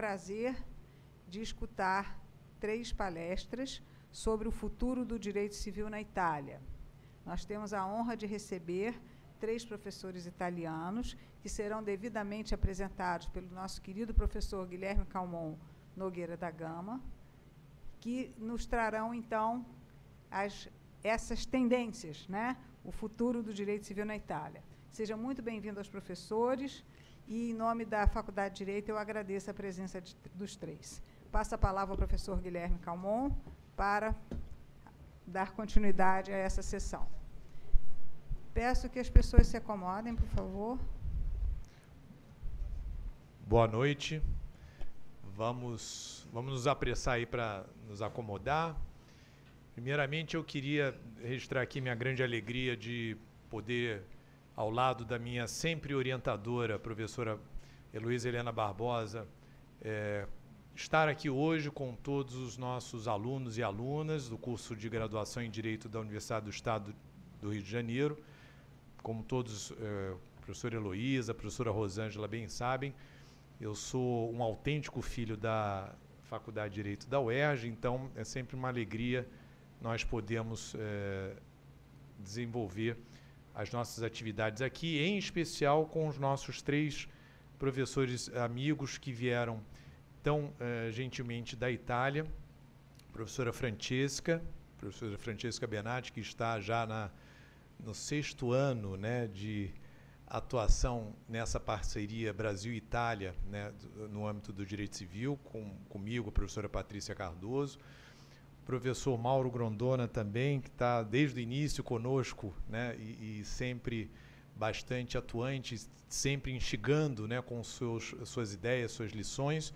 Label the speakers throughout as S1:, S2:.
S1: prazer de escutar três palestras sobre o futuro do direito civil na Itália. Nós temos a honra de receber três professores italianos, que serão devidamente apresentados pelo nosso querido professor Guilherme Calmon Nogueira da Gama, que nos trarão, então, as, essas tendências, né? o futuro do direito civil na Itália. Seja muito bem-vindo aos professores e, em nome da Faculdade de Direito, eu agradeço a presença de, dos três. Passa a palavra ao professor Guilherme Calmon para dar continuidade a essa sessão. Peço que as pessoas se acomodem, por favor.
S2: Boa noite. Vamos, vamos nos apressar aí para nos acomodar. Primeiramente, eu queria registrar aqui minha grande alegria de poder ao lado da minha sempre orientadora, professora Heloísa Helena Barbosa, é, estar aqui hoje com todos os nossos alunos e alunas do curso de graduação em Direito da Universidade do Estado do Rio de Janeiro, como todos, é, professora Heloísa, professora Rosângela bem sabem, eu sou um autêntico filho da Faculdade de Direito da UERJ, então é sempre uma alegria nós podemos é, desenvolver as nossas atividades aqui, em especial com os nossos três professores amigos que vieram tão uh, gentilmente da Itália, professora Francesca, professora Francesca Benatti, que está já na, no sexto ano né, de atuação nessa parceria Brasil-Itália né, no âmbito do direito civil, com, comigo, a professora Patrícia Cardoso, professor Mauro Grondona também, que está desde o início conosco né, e, e, sempre bastante atuante, sempre instigando né, com seus, suas ideias, suas lições.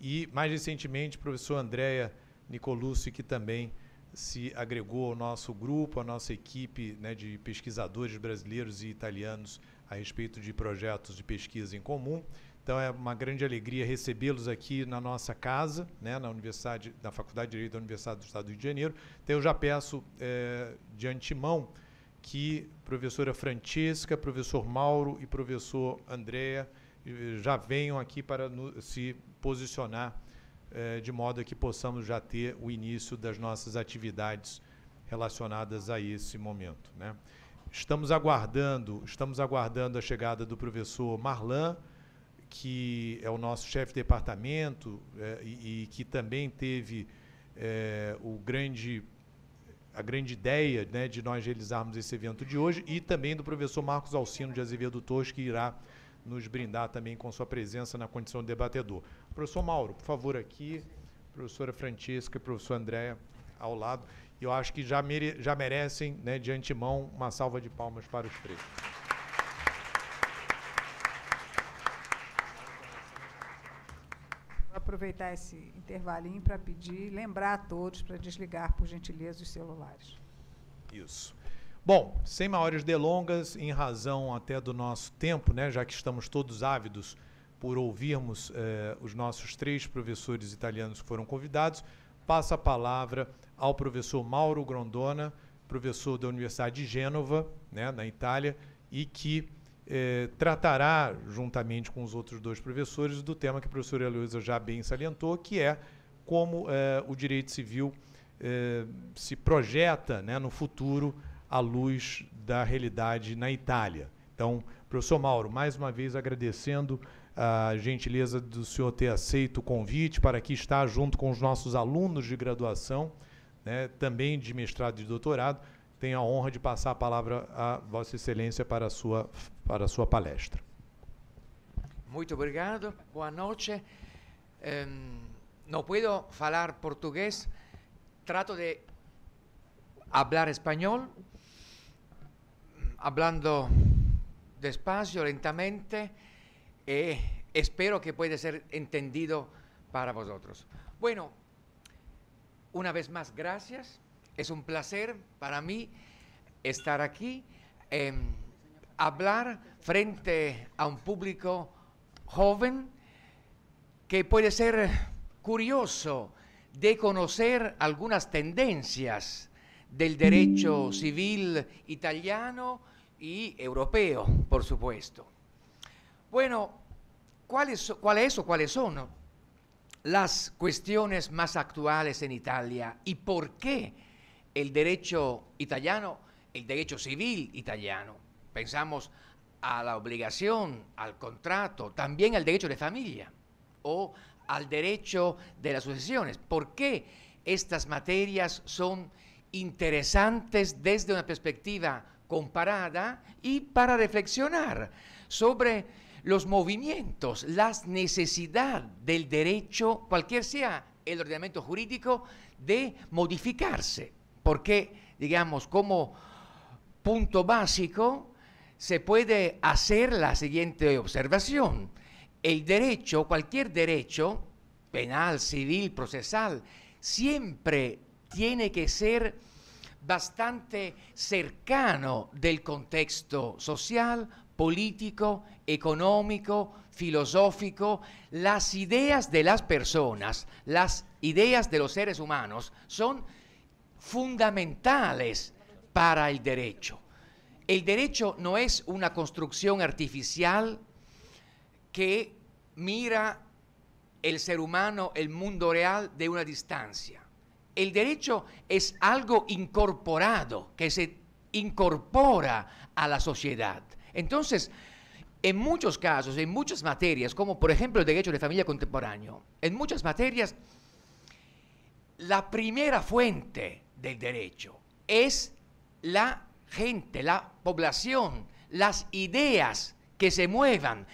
S2: E, mais recentemente, professor Andréa Nicolucci, que também se agregou ao nosso grupo, à nossa equipe né, de pesquisadores brasileiros e italianos a respeito de projetos de pesquisa em comum. Então é uma grande alegria recebê-los aqui na nossa casa, né, na Universidade, da Faculdade de Direito da Universidade do Estado do Rio de Janeiro. Então eu já peço é, de antemão que professora Francesca, professor Mauro e professor Andréa eh, já venham aqui para no, se posicionar eh, de modo que possamos já ter o início das nossas atividades relacionadas a esse momento. Né? Estamos aguardando, estamos aguardando a chegada do professor Marlan, que é o nosso chefe de departamento eh, e, e, que também teve eh, o grande, a grande ideia né, de nós realizarmos esse evento de hoje, e também do professor Marcos Alcino de Azevedo Torres, que irá nos brindar também com sua presença na condição de debatedor. Professor Mauro, por favor, aqui, professora Francisca e professor Andréia ao lado. Eu acho que já, mere já merecem, né, de antemão, uma salva de palmas para os três.
S1: aproveitar esse intervalinho para pedir, lembrar a todos para desligar, por gentileza, os celulares.
S2: Isso. Bom, sem maiores delongas, em razão até do nosso tempo, né, já que estamos todos ávidos por ouvirmos eh, os nossos três professores italianos que foram convidados, passa a palavra ao professor Mauro Grondona, professor da Universidade de Gênova, né, na Itália, e que é, tratará, juntamente com os outros dois professores, do tema que a professora Heloísa já bem salientou, que é como é, o direito civil é, se projeta né, no futuro à luz da realidade na Itália. Então, professor Mauro, mais uma vez agradecendo a gentileza do senhor ter aceito o convite para aqui estar junto com os nossos alunos de graduação, né, também de mestrado e de doutorado, tenho a honra de passar a palavra a Vossa Excelência para a sua, para a sua palestra.
S3: Muito obrigado, boa noite. Um, ehm, não posso falar português, trato de falar espanhol, falando despacio, lentamente, e espero que possa ser entendido para vocês. Bueno, uma vez mais, gracias. Es un placer para mí estar aquí, em, hablar frente a un público joven que puede ser curioso de conocer algunas tendencias del derecho civil italiano y europeo, por supuesto. Bueno, ¿cuáles cuál cuáles son las cuestiones más actuales en Italia y por qué? el derecho italiano, el derecho civil italiano. Pensamos a la obligación, al contrato, también al derecho de familia o al derecho de las sucesiones. ¿Por qué estas materias son interesantes desde una perspectiva comparada y para reflexionar sobre los movimientos, las necesidades del derecho, cualquier sea el ordenamiento jurídico, de modificarse porque, digamos, como punto básico, se puede hacer la siguiente observación. El derecho, cualquier derecho, penal, civil, procesal, siempre tiene que ser bastante cercano del contexto social, político, económico, filosófico. Las ideas de las personas, las ideas de los seres humanos son fundamentales para el derecho. El derecho no es una construcción artificial que mira el ser humano, el mundo real, de una distancia. El derecho es algo incorporado, que se incorpora a la sociedad. Entonces, en muchos casos, en muchas materias, como por ejemplo el derecho de familia contemporáneo, en muchas materias, la primera fuente del derecho. Es la gente, la población, las ideas que se muevan,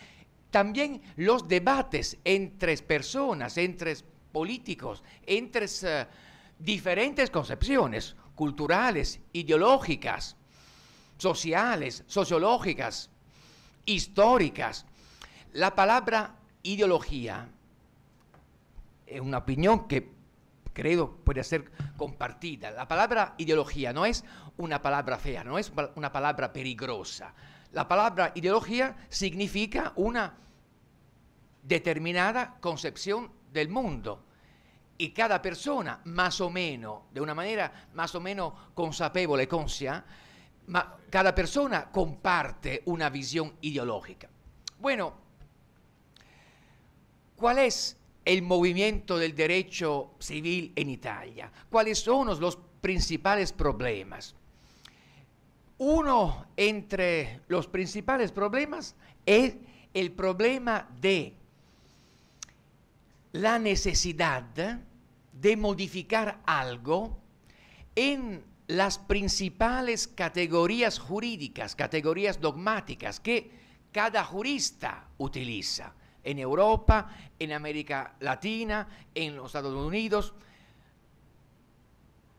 S3: también los debates entre personas, entre políticos, entre eh, diferentes concepciones culturales, ideológicas, sociales, sociológicas, históricas. La palabra ideología es una opinión que credo puede ser compartida. La palabra ideología no es una palabra fea, no es una palabra peligrosa. La palabra ideología significa una determinada concepción del mundo. Y cada persona, más o menos, de una manera más o menos consapevole, conscia, ma cada persona comparte una visión ideológica. Bueno, ¿cuál es el movimiento del derecho civil en Italia. ¿Cuáles son los principales problemas? Uno entre los principales problemas es el problema de la necesidad de modificar algo en las principales categorías jurídicas, categorías dogmáticas que cada jurista utiliza en Europa, en América Latina, en los Estados Unidos.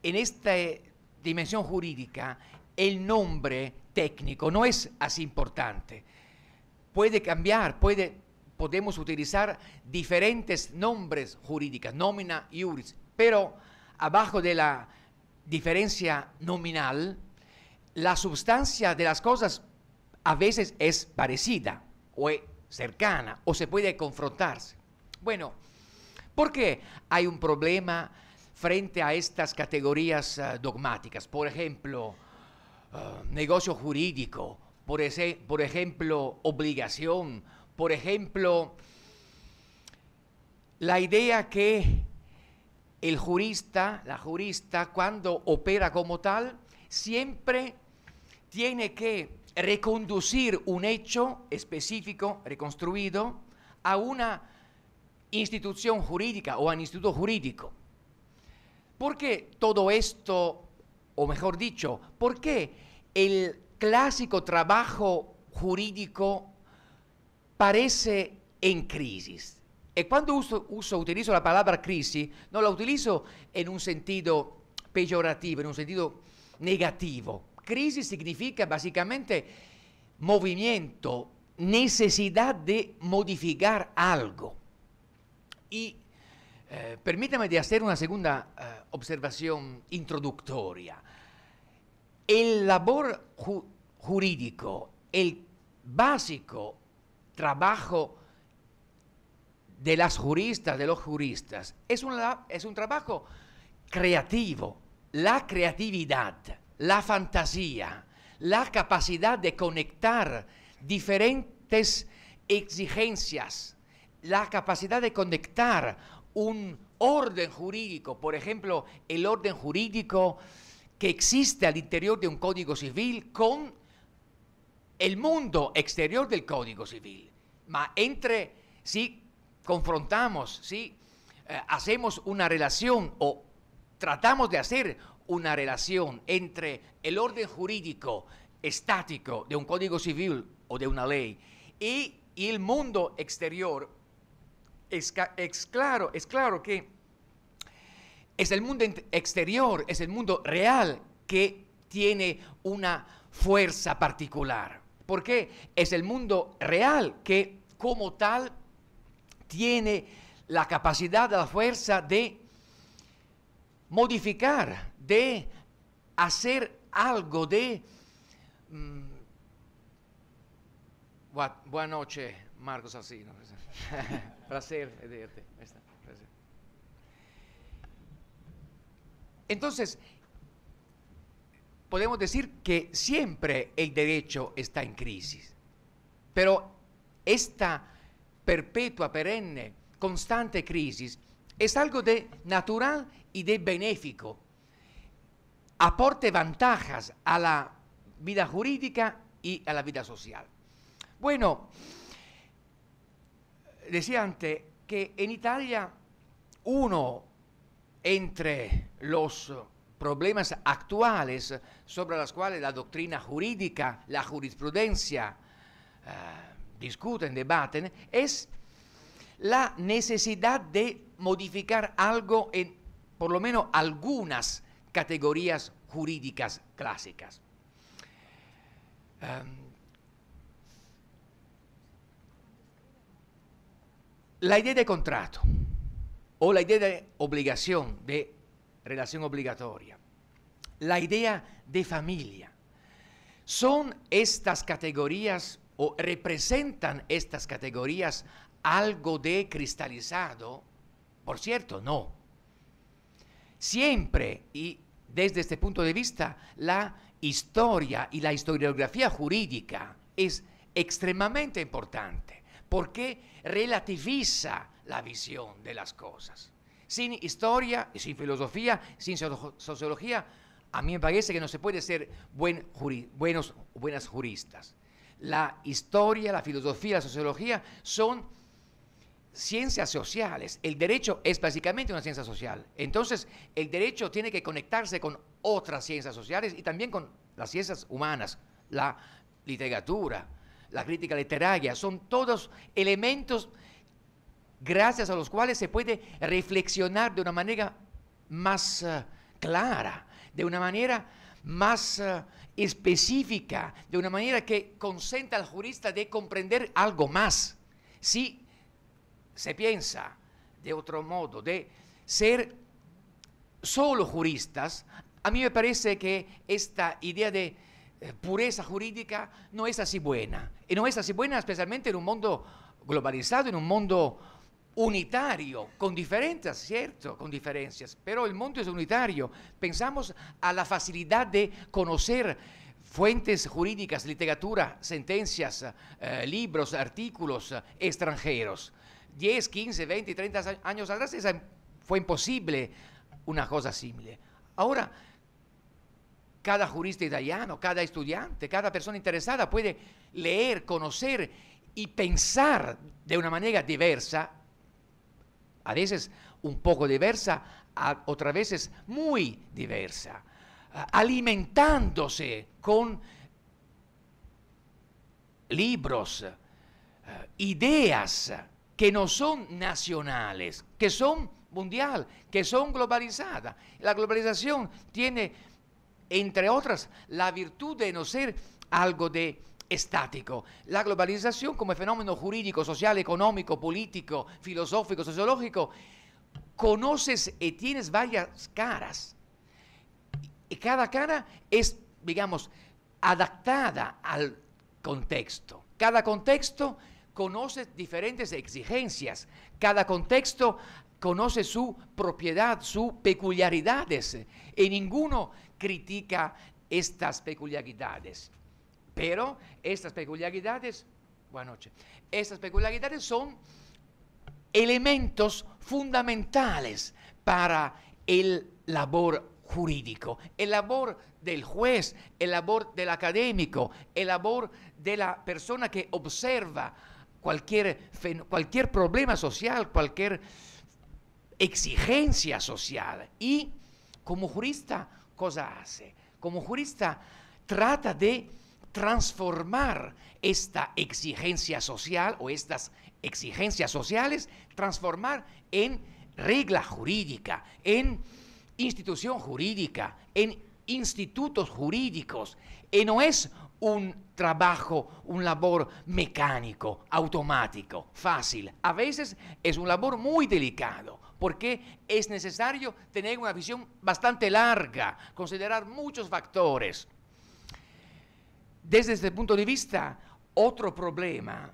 S3: En esta eh, dimensión jurídica, el nombre técnico no es así importante. Puede cambiar, puede, podemos utilizar diferentes nombres jurídicos, nómina, y uris, pero abajo de la diferencia nominal, la sustancia de las cosas a veces es parecida o e cercana o se puede confrontarse. Bueno, ¿por qué hay un problema frente a estas categorías eh, dogmáticas? Por ejemplo, eh, negocio jurídico, por ejemplo, obligación, por ejemplo, la idea que el jurista, la jurista, cuando opera como tal, siempre tiene que reconducir un hecho específico, reconstruido, a una institución jurídica o a un instituto jurídico. ¿Por qué todo esto, o mejor dicho, por qué el clásico trabajo jurídico parece en crisis? Y eh, cuando uso, utilizo la palabra crisis, no la utilizo en un sentido peyorativo, en un sentido negativo Crisis significa básicamente movimiento, necesidad de modificar algo. Y eh, permítame de hacer una segunda eh, observación introductoria. El labor jurídico, el básico trabajo de las juristas, de los juristas, es es un trabajo creativo, la creatividad la fantasía, la capacidad de conectar diferentes exigencias, la capacidad de conectar un orden jurídico, por ejemplo, el orden jurídico que existe al interior de un código civil con el mundo exterior del código civil. entre, si confrontamos, si eh, hacemos una relación o tratamos de hacer una relación entre el orden jurídico estático de un código civil o de una ley y, el mundo exterior, es, claro, es claro que es el mundo exterior, es el mundo real que tiene una fuerza particular. Porque es el mundo real que como tal tiene la capacidad, la fuerza de modificar de hacer algo, de... Mm, buenas noches, Marcos Asino. Placer verte. Entonces, podemos decir que siempre el derecho está en crisis, pero esta perpetua, perenne, constante crisis es algo de natural y de benéfico aporte ventajas a la vida jurídica y a la vida social. Bueno, decía antes que en Italia uno entre los problemas actuales sobre los cuales la doctrina jurídica, la jurisprudencia eh, discuten, debaten, es la necesidad de modificar algo en por lo menos algunas categorías jurídicas clásicas. Em, la idea de contrato o la idea de obligación, de relación obligatoria, la idea de familia, son estas categorías o representan estas categorías algo de cristalizado? Por cierto, no. Siempre, y desde este punto de vista, la historia y la historiografía jurídica es extremadamente importante porque relativiza la visión de las cosas. Sin historia, sin filosofía, sin sociología, a mí me parece que no se puede ser buenos, buenas juristas. La historia, la filosofía, la sociología son ciencias sociales. El derecho es básicamente una ciencia social. Entonces, el derecho tiene que conectarse con otras ciencias sociales y también con las ciencias humanas, la literatura, la crítica literaria. Son todos elementos gracias a los cuales se puede reflexionar de una manera más eh, clara, de una manera más eh, específica, de una manera que consenta al jurista de comprender algo más se piensa de otro modo, de ser solo juristas, a mí me parece que esta idea de eh, pureza jurídica no es así buena. Y no es así buena especialmente en un mundo globalizado, en un mundo unitario, con diferencias, cierto, con diferencias, pero el mundo es unitario. Pensamos a la facilidad de conocer fuentes jurídicas, literatura, sentencias, eh, libros, artículos eh, extranjeros. 10, 15, 20, 30 años atrás fue imposible una cosa similar. Ahora, cada jurista italiano, cada estudiante, cada persona interesada puede leer, conocer y pensar de una manera diversa, a veces un poco diversa, a otras veces muy diversa, alimentándose con libros, eh, ideas, que no son nacionales, que son mundial, que son globalizadas. La globalización tiene, entre otras, la virtud de no ser algo de estático. La globalización como fenómeno jurídico, social, económico, político, filosófico, sociológico, conoces y tienes varias caras. Y cada cara es, digamos, adaptada al contexto. Cada contexto conoce diferentes exigencias, cada contexto conoce su propiedad, sus peculiaridades, y ninguno critica estas peculiaridades. Pero estas peculiaridades, buenas noches, estas peculiaridades son elementos fundamentales para el labor jurídico, el labor del juez, el labor del académico, el labor de la persona que observa cualquier, cualquier problema social, cualquier exigencia social. Y como jurista, ¿cosa hace? Como jurista trata de transformar esta exigencia social o estas exigencias sociales, transformar en regla jurídica, en institución jurídica, en institutos jurídicos. Y no es un trabajo, un labor mecánico, automático, fácil. A veces es un labor muy delicado, porque es necesario tener una visión bastante larga, considerar muchos factores. Desde este punto de vista, otro problema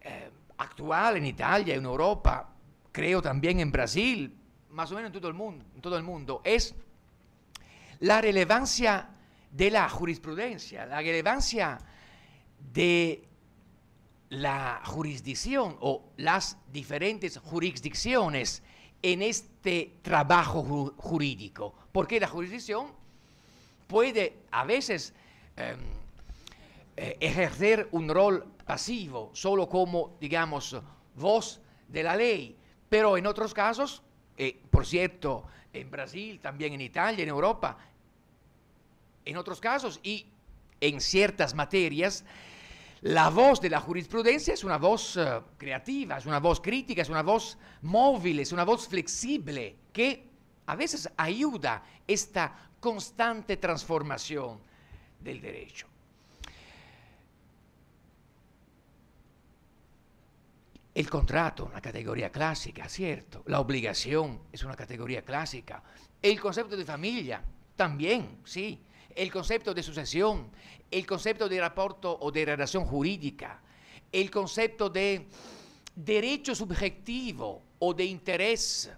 S3: eh, actual en Italia, en Europa, creo también en Brasil, más o menos en todo el mundo, en todo el mundo es la relevancia de la jurisprudencia, la relevancia de la jurisdicción o las diferentes jurisdicciones en este trabajo jurídico, porque la jurisdicción puede a veces em, eh, ejercer un rol pasivo, solo como, digamos, voz de la ley, pero en otros casos, eh, por cierto, en Brasil, también en Italia, en Europa, en otros casos y en ciertas materias, la voz de la jurisprudencia es una voz eh, creativa, es una voz crítica, es una voz móvil, es una voz flexible que a veces ayuda esta constante transformación del derecho. El contrato, una categoría clásica, cierto. La obligación es una categoría clásica. El concepto de familia, también, sí el concepto de sucesión, el concepto de rapporto o de relación jurídica, el concepto de derecho subjetivo o de interés.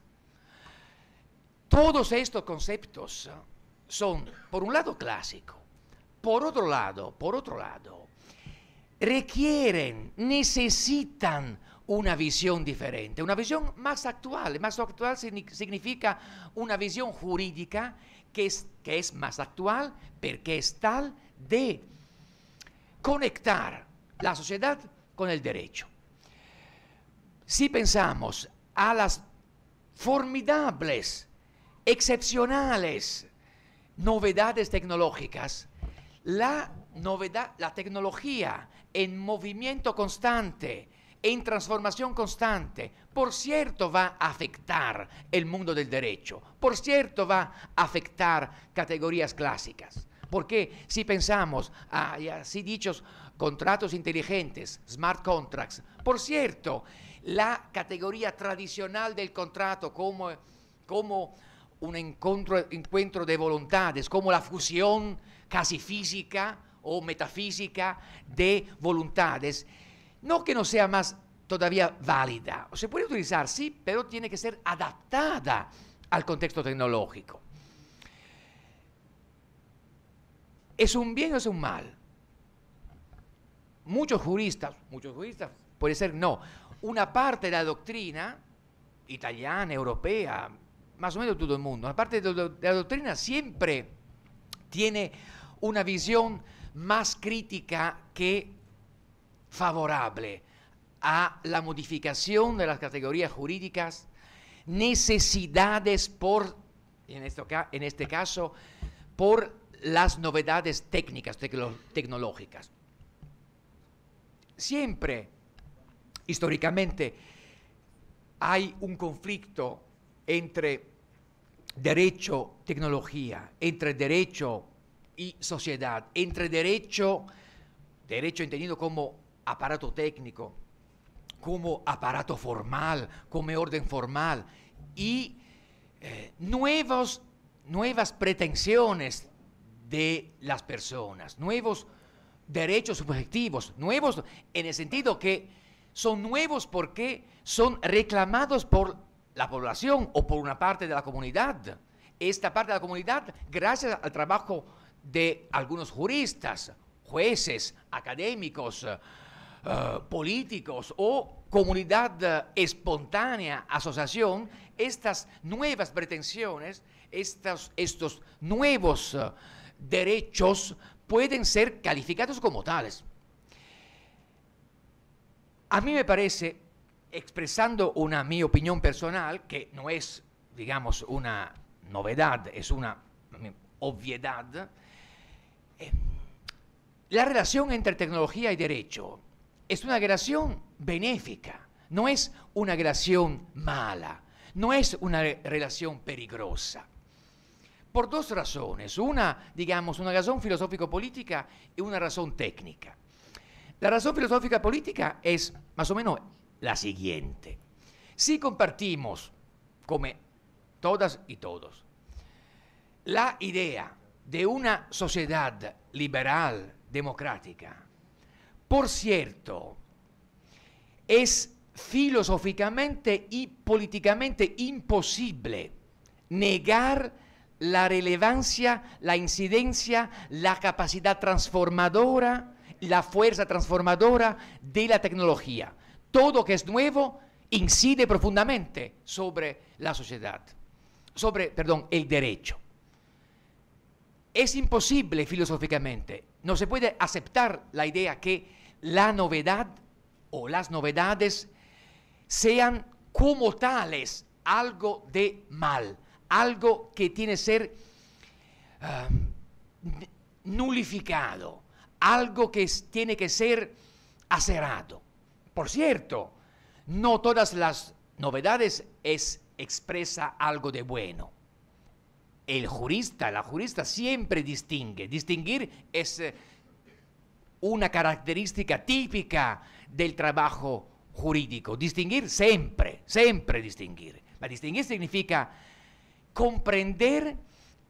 S3: Todos estos conceptos son, por un lado, clásicos, por otro lado, por otro lado, requieren, necesitan una visión diferente, una visión más actual. Más actual significa una visión jurídica que es, más actual, porque es tal de conectar la sociedad con el derecho. Si pensamos a las formidables, excepcionales novedades tecnológicas, la novedad, la tecnología en movimiento constante, en transformación constante, por cierto va a afectar el mundo del derecho, por cierto va a afectar categorías clásicas. Porque si pensamos, hay así dichos, contratos inteligentes, smart contracts, por cierto, la categoría tradicional del contrato como, como un encuentro de voluntades, como la fusión casi física o metafísica de voluntades, no que no sea más todavía válida. Se puede utilizar, sí, pero tiene que ser adaptada al contexto tecnológico. ¿Es un bien o es un mal? Muchos juristas, muchos juristas, puede ser no. Una parte de la doctrina italiana, europea, más o menos todo el mundo, una parte de la doctrina siempre tiene una visión más crítica que favorable a la modificación de las categorías jurídicas, necesidades por, en, este caso, por las novedades técnicas, tecnológicas. Siempre, históricamente, hay un conflicto entre derecho, tecnología, entre derecho y sociedad, entre derecho, derecho entendido como aparato técnico, como aparato formal, como orden formal y eh, nuevos, nuevas pretensiones de las personas, nuevos derechos subjetivos, nuevos en el sentido que son nuevos porque son reclamados por la población o por una parte de la comunidad. Esta parte de la comunidad, gracias al trabajo de algunos juristas, jueces, académicos, eh, políticos o comunidad eh, espontánea, asociación, estas nuevas pretensiones, estos nuevos eh, derechos pueden ser calificados como tales. A mí me parece, expresando una mi opinión personal, que no es, digamos, una novedad, es una obviedad, la relación entre tecnología y derecho es una relación benéfica, no es una relación mala, no es una relación peligrosa. Por dos razones, una, digamos, una razón filosófico-política y una razón técnica. La razón filosófica-política es más o menos la siguiente. Si compartimos, como todas y todos, la idea de una sociedad liberal, democrática, por cierto, es filosóficamente y políticamente imposible negar la relevancia, la incidencia, la capacidad transformadora, la fuerza transformadora de la tecnología. Todo que es nuevo incide profundamente sobre la sociedad, sobre, perdón, el derecho. Es imposible filosóficamente, no se puede aceptar la idea que la novedad o las novedades sean como tales algo de mal, algo que tiene que ser ah, nulificado, algo que tiene que ser acerado. Por cierto, no todas las novedades expresan expresa algo de bueno. El jurista, la jurista siempre distingue. Distinguir es... Eh, una característica típica del trabajo jurídico. Distinguir siempre, siempre distinguir. distinguir significa comprender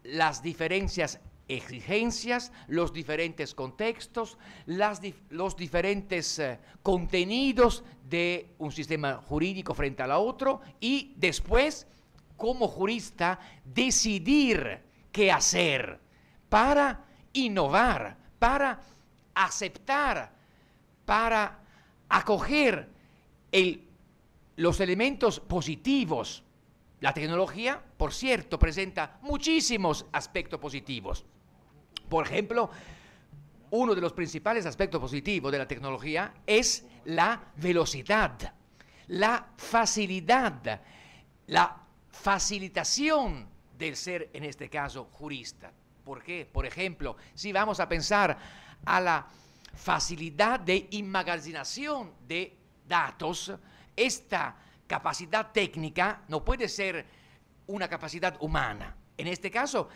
S3: las diferencias exigencias, los diferentes contextos, los diferentes eh, contenidos de un sistema jurídico frente al otro y después, como jurista, decidir qué hacer para innovar, para aceptar, para acoger los elementos positivos. La tecnología, por cierto, presenta muchísimos aspectos positivos. Por ejemplo, uno de los principales aspectos positivos de la tecnología es la velocidad, la facilidad, la facilitación del ser, en este caso, jurista. ¿Por qué? Por ejemplo, si vamos a pensar a la facilidad de inmagazinación de datos, esta capacidad técnica no puede ser una capacidad humana. En este caso,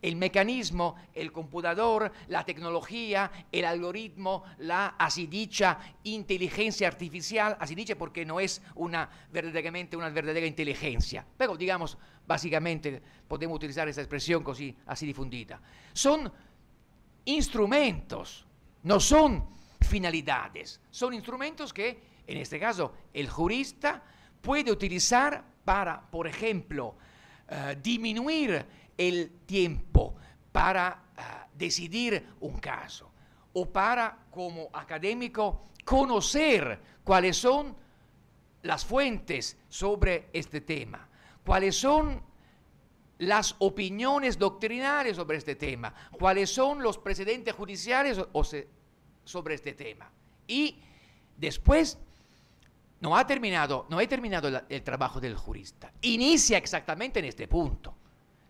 S3: el mecanismo, el computador, la tecnología, el algoritmo, la así dicha inteligencia artificial, así dicha porque no es una verdaderamente una verdadera inteligencia, pero digamos, básicamente podemos utilizar esa expresión así difundida. Son instrumentos, no son finalidades, son instrumentos que, en este caso, el jurista puede utilizar para, por ejemplo, eh, disminuir el tiempo para eh, decidir un caso o para, como académico, conocer cuáles son las fuentes sobre este tema, cuáles son las opiniones doctrinales sobre este tema, cuáles son los precedentes judiciales sobre este tema. Y después, no ha terminado, no he terminado el trabajo del jurista. Inicia exactamente en este punto.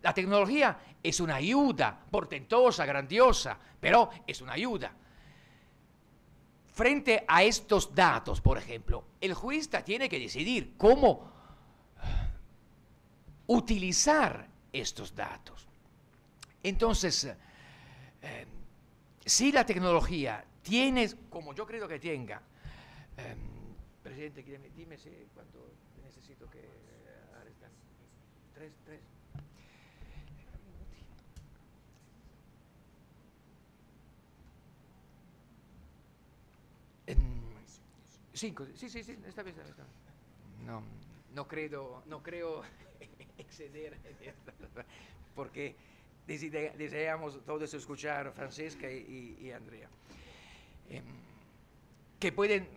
S3: La tecnología es una ayuda portentosa, grandiosa, pero es una ayuda. Frente a estos datos, por ejemplo, el jurista tiene que decidir cómo utilizar estos datos. Entonces, eh, si la tecnología tiene, como yo creo que tenga, eh, presidente, dime si cuánto necesito que eh, arrestar. Tres, tres. Cinco, sí, sí, sí, esta vez está No, no creo, no creo exceder porque deseamos todos escuchar a Francesca y, Andrea, em, que pueden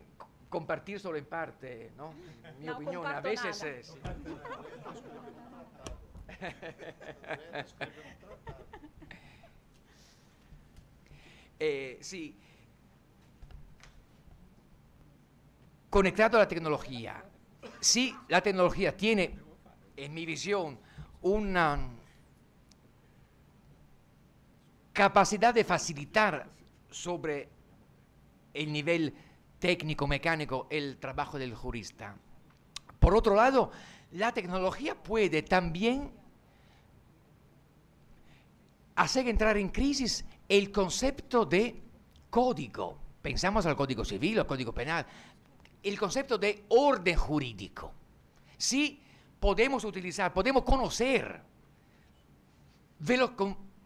S3: compartir solo en parte, ¿no? Mi opinión, a veces es... Eh, sí, conectado a la tecnología. Sí, la tecnología tiene en mi visión, una capacidad de facilitar sobre el nivel técnico-mecánico el trabajo del jurista. Por otro lado, la tecnología puede también hacer entrar en crisis el concepto de código. Pensamos al código civil, al código penal, el concepto de orden jurídico. Si podemos utilizar, podemos conocer velo,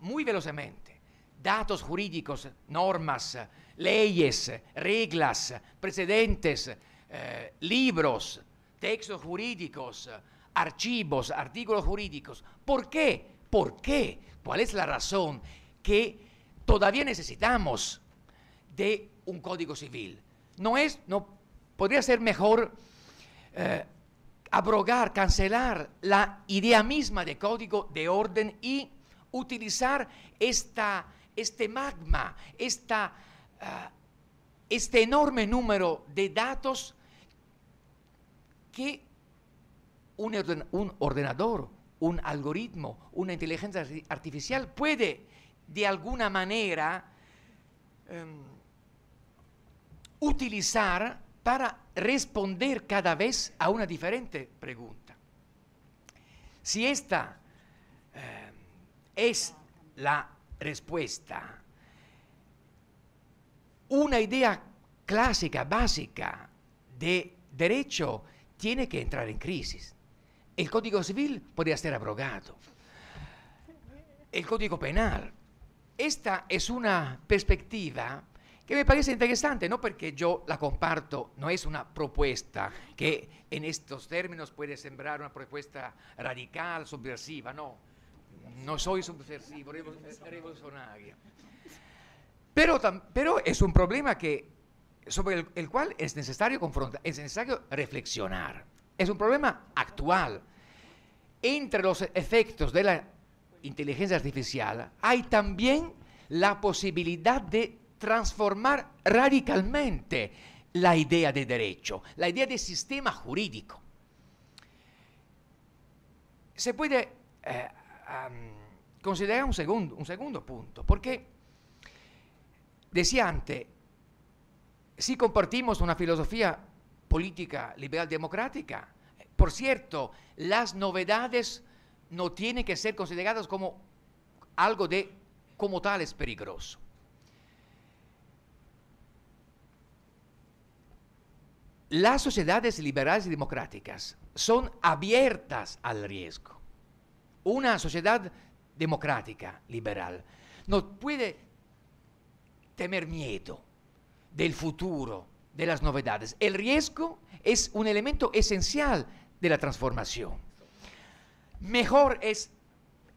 S3: muy velozmente datos jurídicos, normas, leyes, reglas, precedentes, eh, libros, textos jurídicos, archivos, artículos jurídicos. ¿Por qué? ¿Por qué? ¿Cuál es la razón que todavía necesitamos de un código civil? No es, no, podría ser mejor eh, abrogar, cancelar la idea misma de código de orden y utilizar esta, este magma, ah, este enorme número de datos que un, ordenador, un algoritmo, una inteligencia artificial puede de alguna manera em, utilizar para responder cada vez a una diferente pregunta. Si esta eh, es la respuesta, una idea clásica, básica de derecho tiene que entrar en crisis. El Código Civil podría ser abrogado. El Código Penal. Esta es una perspectiva que me parece interesante, no porque yo la comparto, no es una propuesta que en estos términos puede sembrar una propuesta radical, subversiva, no, no soy subversivo, revolucionario. Pero, es un problema que, sobre el, el cual es necesario confrontar, es necesario reflexionar. Es un problema actual. Entre los efectos de la inteligencia artificial hay también la posibilidad de transformar radicalmente la idea de derecho, la idea de sistema jurídico. Se puede eh, considerar un segundo, un segundo punto, porque decía antes, si compartimos una filosofía política liberal democrática, por cierto, las novedades no tienen que ser consideradas como algo de como tal es peligroso. Las sociedades liberales y democráticas son abiertas al riesgo. Una sociedad democrática, liberal, no puede tener miedo del futuro, de las novedades. El riesgo es un elemento esencial de la transformación. Mejor es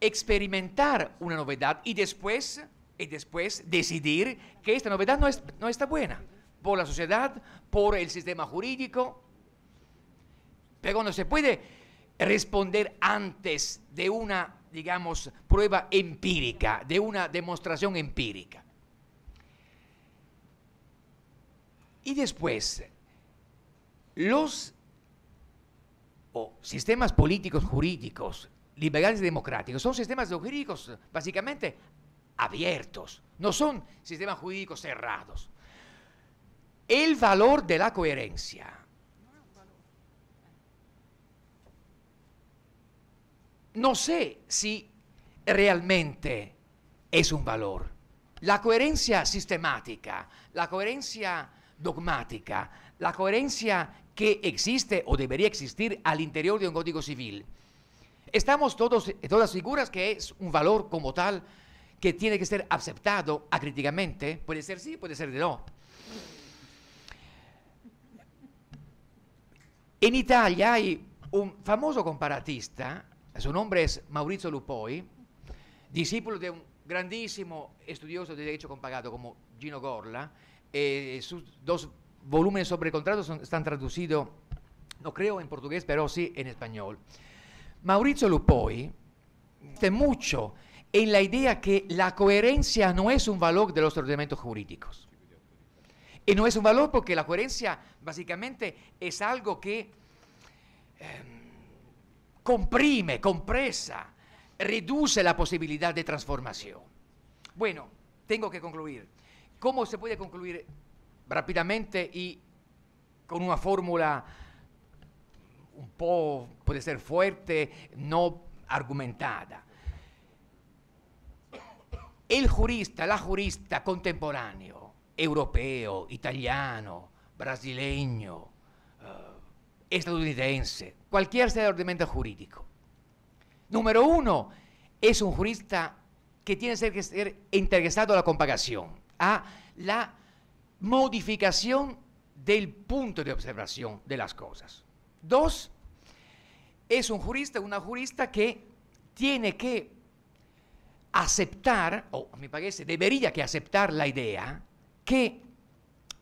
S3: experimentar una novedad y después, y después decidir que esta novedad no, no está buena por la sociedad, por el sistema jurídico. Pero no se puede responder antes de una, digamos, prueba empírica, de una demostración empírica. Y después, los sistemas políticos jurídicos, liberales y democráticos, son sistemas jurídicos básicamente abiertos, no son sistemas jurídicos cerrados el valor de la coherencia. No sé si realmente es un valor. La coherencia sistemática, la coherencia dogmática, la coherencia que existe o debería existir al interior de un código civil. Estamos todos, todas figuras que es un valor como tal que tiene que ser aceptado acríticamente. Puede ser sí, puede ser no En Italia hay un famoso comparatista, su nombre es Maurizio Lupoi, discípulo de un grandísimo estudioso de derecho Compagado como Gino Gorla. Eh, sus dos volúmenes sobre contratos están traducidos, no creo en portugués, pero sí en español. Maurizio Lupoi dice mucho en la idea que la coherencia no es un valor de los ordenamientos jurídicos. Y no es un valor porque la coherencia básicamente es algo que em, comprime, compresa, reduce la posibilidad de transformación. Bueno, tengo que concluir. ¿Cómo se puede concluir rápidamente y con una fórmula un poco puede ser fuerte, no argumentada? El jurista, la jurista contemporáneo europeo, italiano, brasileño, eh, estadounidense, cualquier sea de ordenamiento jurídico. Número uno, es un jurista que tiene que ser interesado a la compagación, a la modificación del punto de observación de las cosas. Dos, es un jurista, una jurista que tiene que aceptar, o me parece debería que aceptar la idea que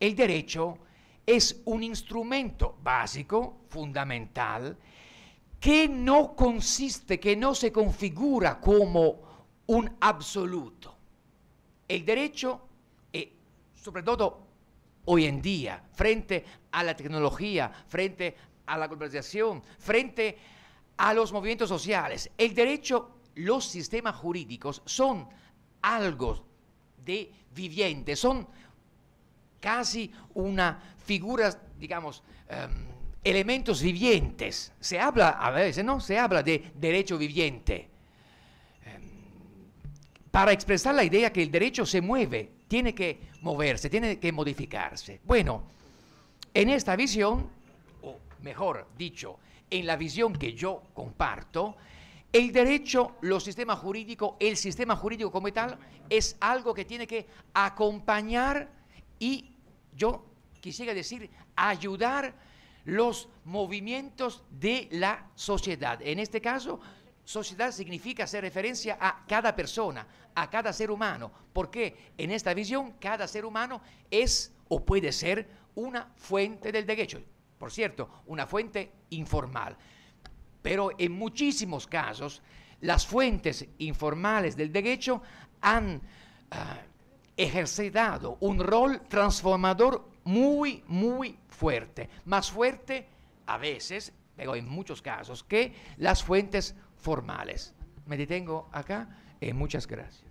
S3: el derecho es un instrumento básico, fundamental, que no consiste, que no se configura como un absoluto. El derecho, eh, sobre todo hoy en día, frente a la tecnología, frente a la globalización, frente a los movimientos sociales, el derecho, los sistemas jurídicos son algo de viviente, son casi una figura, digamos, em, elementos vivientes. Se habla, a veces, ¿no? Se habla de derecho viviente. Em, para expresar la idea que el derecho se mueve, tiene que moverse, tiene que modificarse. Bueno, en esta visión, o mejor dicho, en la visión que yo comparto, el derecho, los sistemas jurídicos, el sistema jurídico como tal, es algo que tiene que acompañar y yo quisiera decir ayudar los movimientos de la sociedad. En este caso, sociedad significa hacer referencia a cada persona, a cada ser humano, porque en esta visión cada ser humano es o puede ser una fuente del derecho, por cierto, una fuente informal. Pero en muchísimos casos, las fuentes informales del derecho han ah, ejercitado un rol transformador muy, muy fuerte, más fuerte a veces, pero en muchos casos, que las fuentes formales. Me detengo acá y eh, muchas gracias.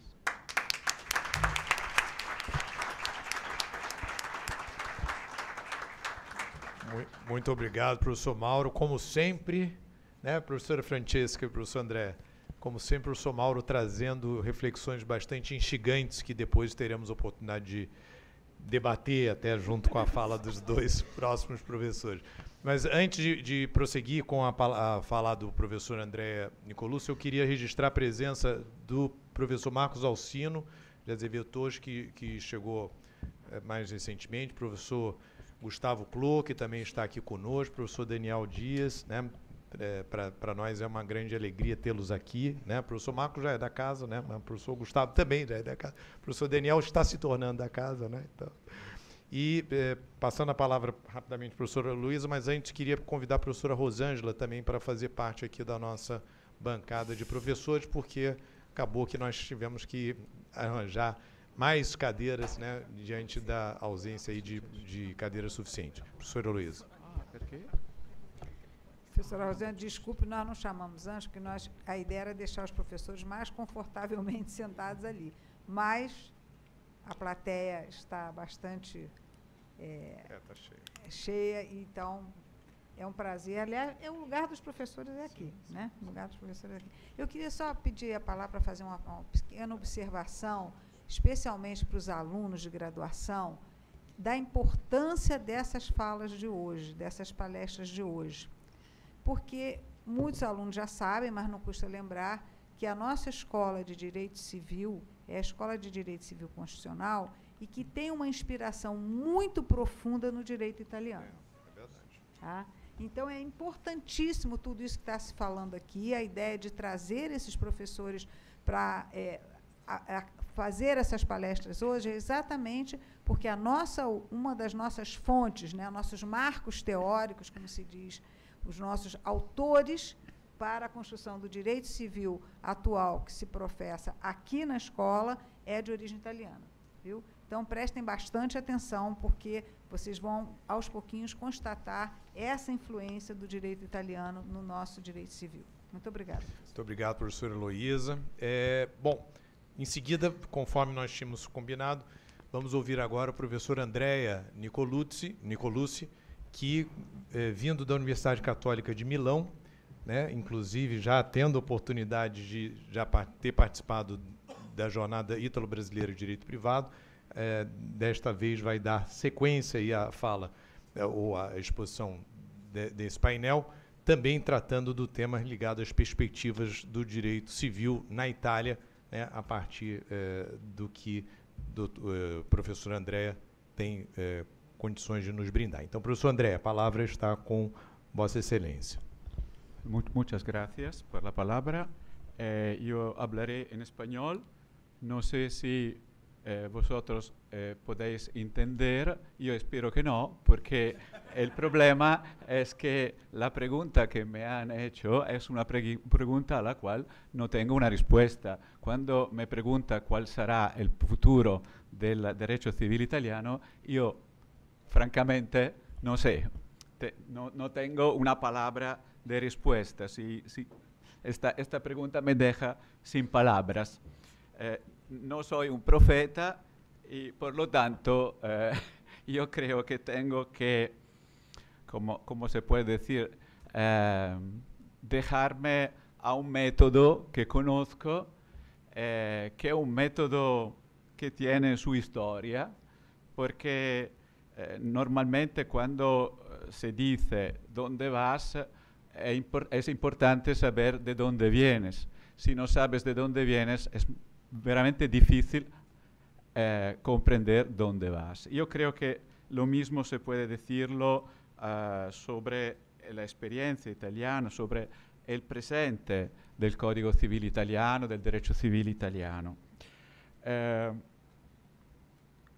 S2: Muito obrigado, professor Mauro. Como sempre, né, professora Francesca e professor André, Como sempre, o Sr. Mauro trazendo reflexões bastante instigantes que depois teremos oportunidade de debater até junto com a fala dos dois próximos professores. Mas antes de, de prosseguir com a, a fala do professor André Nicolucci, eu queria registrar a presença do professor Marcos Alcino, de Azevedo que, que chegou eh, mais recentemente, professor Gustavo Clou, que também está aqui conosco, professor Daniel Dias, né? É, para nós é uma grande alegria tê-los aqui. Né? O professor Marco já é da casa, né? o professor Gustavo também já é da casa. O professor Daniel está se tornando da casa. Né? Então, e é, passando a palavra rapidamente para a professora Luísa, mas antes queria convidar a professora Rosângela também para fazer parte aqui da nossa bancada de professores, porque acabou que nós tivemos que arranjar mais cadeiras né, diante da ausência aí de, de cadeiras suficientes. Professora Luísa.
S4: Ah, perfeito.
S1: Professora Rosana, desculpe, nós não chamamos antes, porque nós, a ideia era deixar os professores mais confortavelmente sentados ali. Mas a plateia está bastante é, é, tá cheia. É cheia, então é um prazer. Aliás, é o lugar dos professores é aqui, sim, né? O lugar dos professores é aqui. Eu queria só pedir a palavra para fazer uma, uma, pequena observação, especialmente para os alunos de graduação, da importância dessas falas de hoje, dessas palestras de hoje porque muitos alunos já sabem, mas não custa lembrar, que a nossa escola de direito civil é a escola de direito civil constitucional e que tem uma inspiração muito profunda no direito italiano. É, é verdade. Tá? Então é importantíssimo tudo isso que está se falando aqui, a ideia de trazer esses professores para é, fazer essas palestras hoje, é exatamente porque a nossa, uma das nossas fontes, né, nossos marcos teóricos, como se diz os nossos autores para a construção do direito civil atual que se professa aqui na escola é de origem italiana. Viu? Então prestem bastante atenção, porque vocês vão, aos pouquinhos, constatar essa influência do direito italiano no nosso direito civil. Muito obrigada.
S2: Muito obrigado, professora Heloísa. É, bom, em seguida, conforme nós tínhamos combinado, vamos ouvir agora o professor Andrea Nicolucci, Nicolucci que, eh, vindo da Universidade Católica de Milão, né, inclusive já tendo a oportunidade de já ter participado da jornada Ítalo-Brasileira de Direito Privado, eh, desta vez vai dar sequência aí à fala, eh, ou à exposição de, desse painel, também tratando do tema ligado às perspectivas do direito civil na Itália, né, a partir do que o professor Andréa tem eh, condições de nos brindar.
S4: Então, professor André, a palavra está com Vossa Excelência. Muito, muchas gracias por la palabra. Eh, yo hablaré en español. No sé si eh, eh, podéis entender, Eu espero que não, porque o problema es que a pergunta que me han hecho é uma pergunta pregunta a la cual no tengo una me pregunta qual será o futuro do direito civil italiano, eu francamente, no sé, no, tengo una palabra de respuesta. si esta, esta, pregunta me deja sin palabras. Eh, no soy un profeta y por lo tanto eh, yo creo que tengo que, como, se puede decir, eh, dejarme a un método que conozco, que es un método que tiene su historia, porque eh, normalmente cuando eh, se dice dónde vas, eh, es importante saber de dónde vienes. Si no sabes de dónde vienes, es veramente difícil comprender dónde vas. Yo creo que lo mismo se puede decirlo sobre la experiencia italiana, sobre el presente del Código Civil italiano, del derecho civil italiano.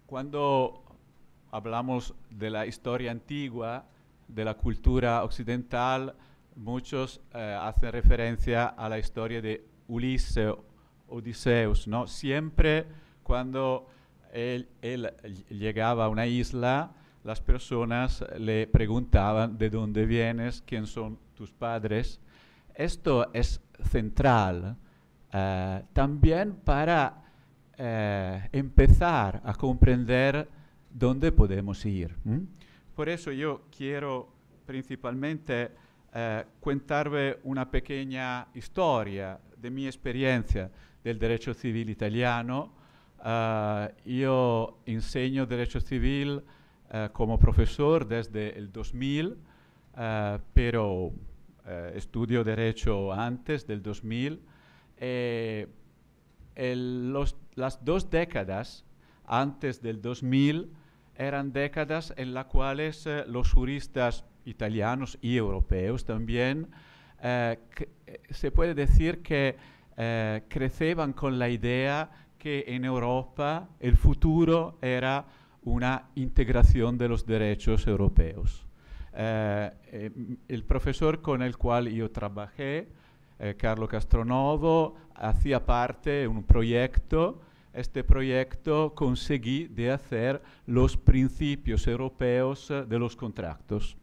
S4: cuando hablamos de la historia antigua, de la cultura occidental, muchos eh, hacen referencia a la historia de Ulises, Odiseus, Siempre cuando él, llegaba a una isla, las personas le preguntaban de dónde vienes, quién son tus padres. Esto es central eh, también para eh, empezar a comprender dónde podemos ir. ¿Mm? Por eso yo quiero principalmente eh, una pequeña historia de mi experiencia del derecho civil italiano. Eh, yo enseño derecho civil eh, como profesor desde el 2000, eh, pero estudio derecho antes del 2000. Eh, las dos décadas antes del 2000 eran décadas en las cuales eh, los juristas italianos y europeos también eh, eh, se puede decir que crecían con la idea que en Europa el futuro era una integración de los derechos europeos. Em, el profesor con el cual yo trabajé, Carlo Castronovo, hacía parte de un proyecto este proyecto conseguí de hacer los principios europeos eh, de los contratos.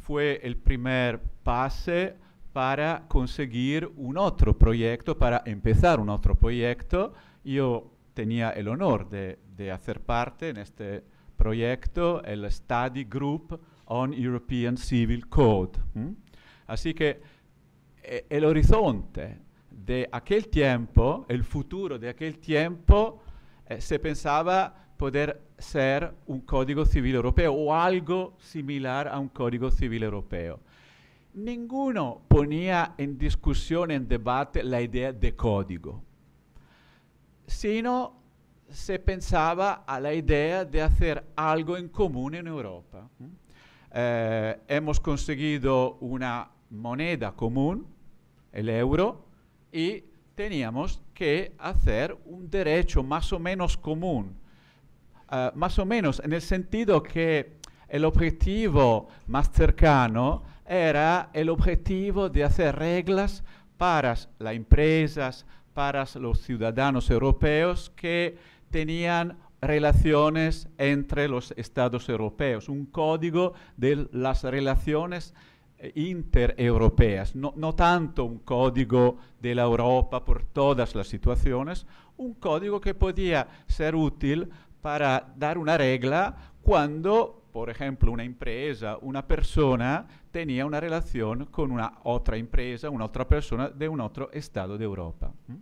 S4: Fue el primer pase para conseguir un otro proyecto, para empezar un otro proyecto. Yo tenía el honor de, hacer parte en este proyecto, el Study Group on European Civil Code. Así que eh, el horizonte de aquel tempo, il futuro di aquel tempo, eh, se pensava poter essere un código civile europeo o algo similar a un código civile europeo. Ninguno ponía in discussione, in debate, la idea de código, sino se pensava a la idea de hacer algo in común en Europa. Mm. Eh, hemos conseguito una moneda comune, el euro, y teníamos que hacer un derecho más o menos común, ah, más o menos en el sentido que el objetivo más cercano era el objetivo de hacer reglas para las empresas, para los ciudadanos europeos que tenían relaciones entre los estados europeos, un código de las relaciones intereuropeas, no, no, tanto un código de la Europa por todas las situaciones, un código que podía ser útil para dar una regla cuando, por ejemplo, una empresa, una persona tenía una relación con una otra empresa, una otra persona de un otro estado de Europa. ¿Mm?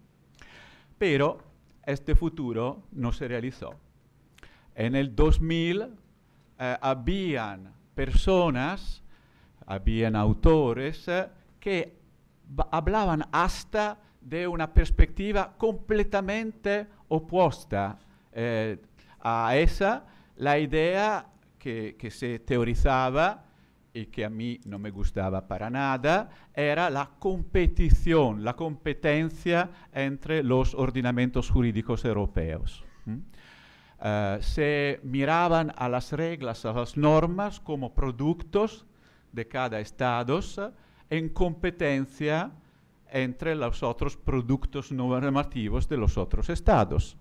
S4: Pero este futuro no se realizó. En el 2000 eh, habían personas habían autores eh, que hablaban hasta de una perspectiva completamente opuesta eh, a esa, la idea que, se teorizaba y que a mí no me gustaba para nada, era la competición, la competencia entre los ordenamientos jurídicos europeos. Eh, se miraban a las reglas, a las normas como productos de cada estado en competencia entre los otros productos normativos de los otros estados.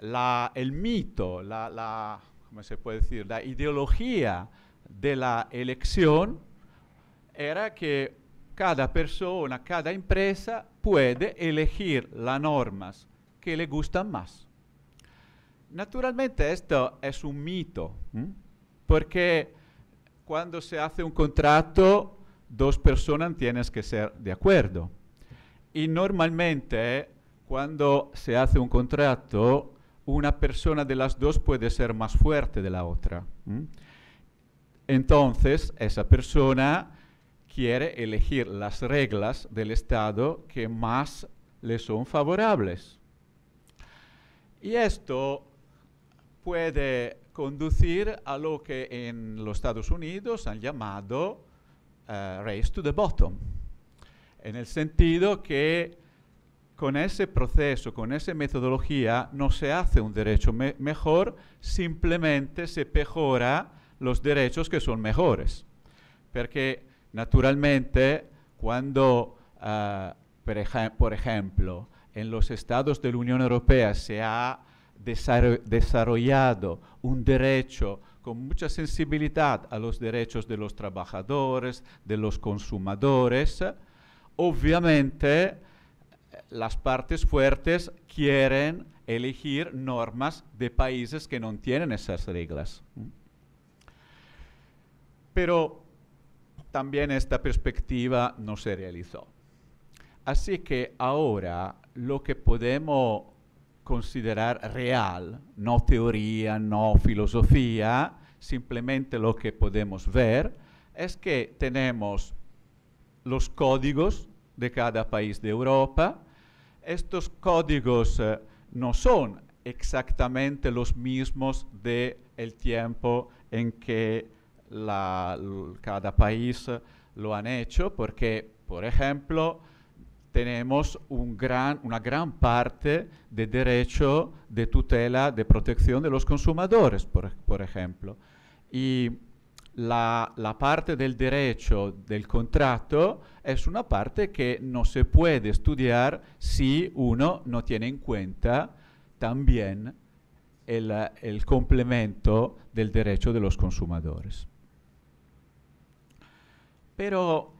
S4: el mito, la, se puede decir? la ideología de la elección era que cada persona, cada empresa puede elegir las normas que le gustan más. Naturalmente esto es un mito, porque cuando se hace un contrato, dos personas tienen que ser de acuerdo. Y normalmente, cuando se hace un contrato, una persona de las dos puede ser más fuerte de la otra. Entonces, esa persona quiere elegir las reglas del Estado que más le son favorables. Y esto puede conducir a lo que en los Estados Unidos han llamado eh, race to the bottom, en el sentido que con ese proceso, con esa metodología, no se hace un derecho mejor, simplemente se mejora los derechos que son mejores. Porque, naturalmente, cuando, eh, por, ejemplo, en los estados de la Unión Europea se ha desarrollado un derecho con mucha sensibilidad a los derechos de los trabajadores, de los consumidores. Obviamente, las partes fuertes quieren elegir normas de países que no tienen esas reglas. Pero también esta perspectiva no se realizó. Así que ahora lo que podemos considerar real, no teoría, no filosofía, simplemente lo que podemos ver es que tenemos los códigos de cada país de Europa. Estos códigos eh, no son exactamente los mismos del el tiempo en que cada país eh, lo han hecho, porque, por ejemplo, tenemos una gran parte de derecho de tutela, de protección de los consumidores, por, ejemplo. Y la, parte del derecho del contrato es una parte que no se puede estudiar si uno no tiene en cuenta también el, el complemento del derecho de los consumidores. Pero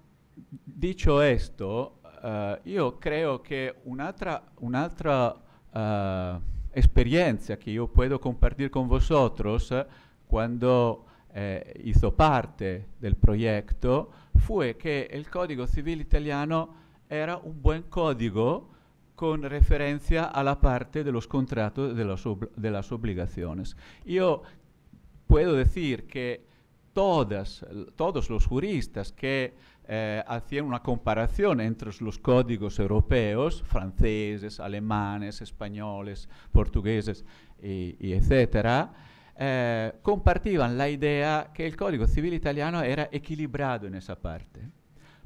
S4: dicho esto, eh, io credo che un'altra, un'altra eh, experiencia que yo puedo compartir con vosotros quando eh, hizo parte del progetto fu che il Código civile Italiano era un buon código con referenza alla parte de los contratos de obbligazioni. Io posso dire che tutti i decir che todas, eh, hacían una comparación entre los códigos europeos, franceses, alemanes, españoles, portugueses, y, y etcétera, eh, compartían la idea que el Código Civil Italiano era equilibrado en esa parte.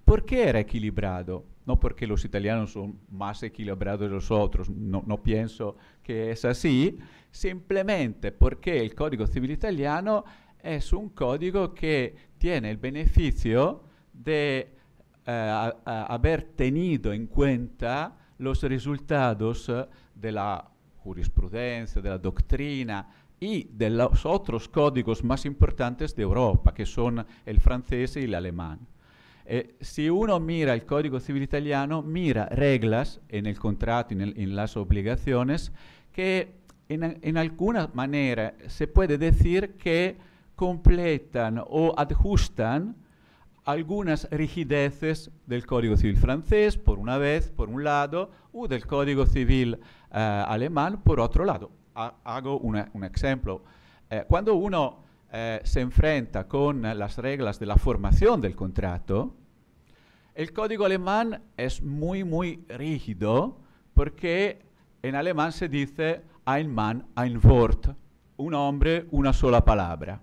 S4: ¿Por qué era equilibrado? No porque los italianos son más equilibrados que los otros, no, no pienso que es así, simplemente porque el Código Civil Italiano es un código que tiene el beneficio de eh, haber tenido en cuenta los resultados eh, de la jurisprudencia, de la doctrina y de los otros códigos más importantes de Europa, que son el francés y el alemán. Eh, si uno mira el Código Civil Italiano, mira reglas en el contrato, en, en las obligaciones, que en, alguna manera se puede decir que completan o ajustan algunas rigideces del Código Civil francés, por una vez, por un lado, o del Código Civil eh, alemán, por otro lado. hago un ejemplo. Eh, cuando uno eh, se enfrenta con las reglas de la formación del contrato, el código alemán es muy, muy rígido porque en alemán se dice ein Mann, ein Wort, un hombre, una sola palabra.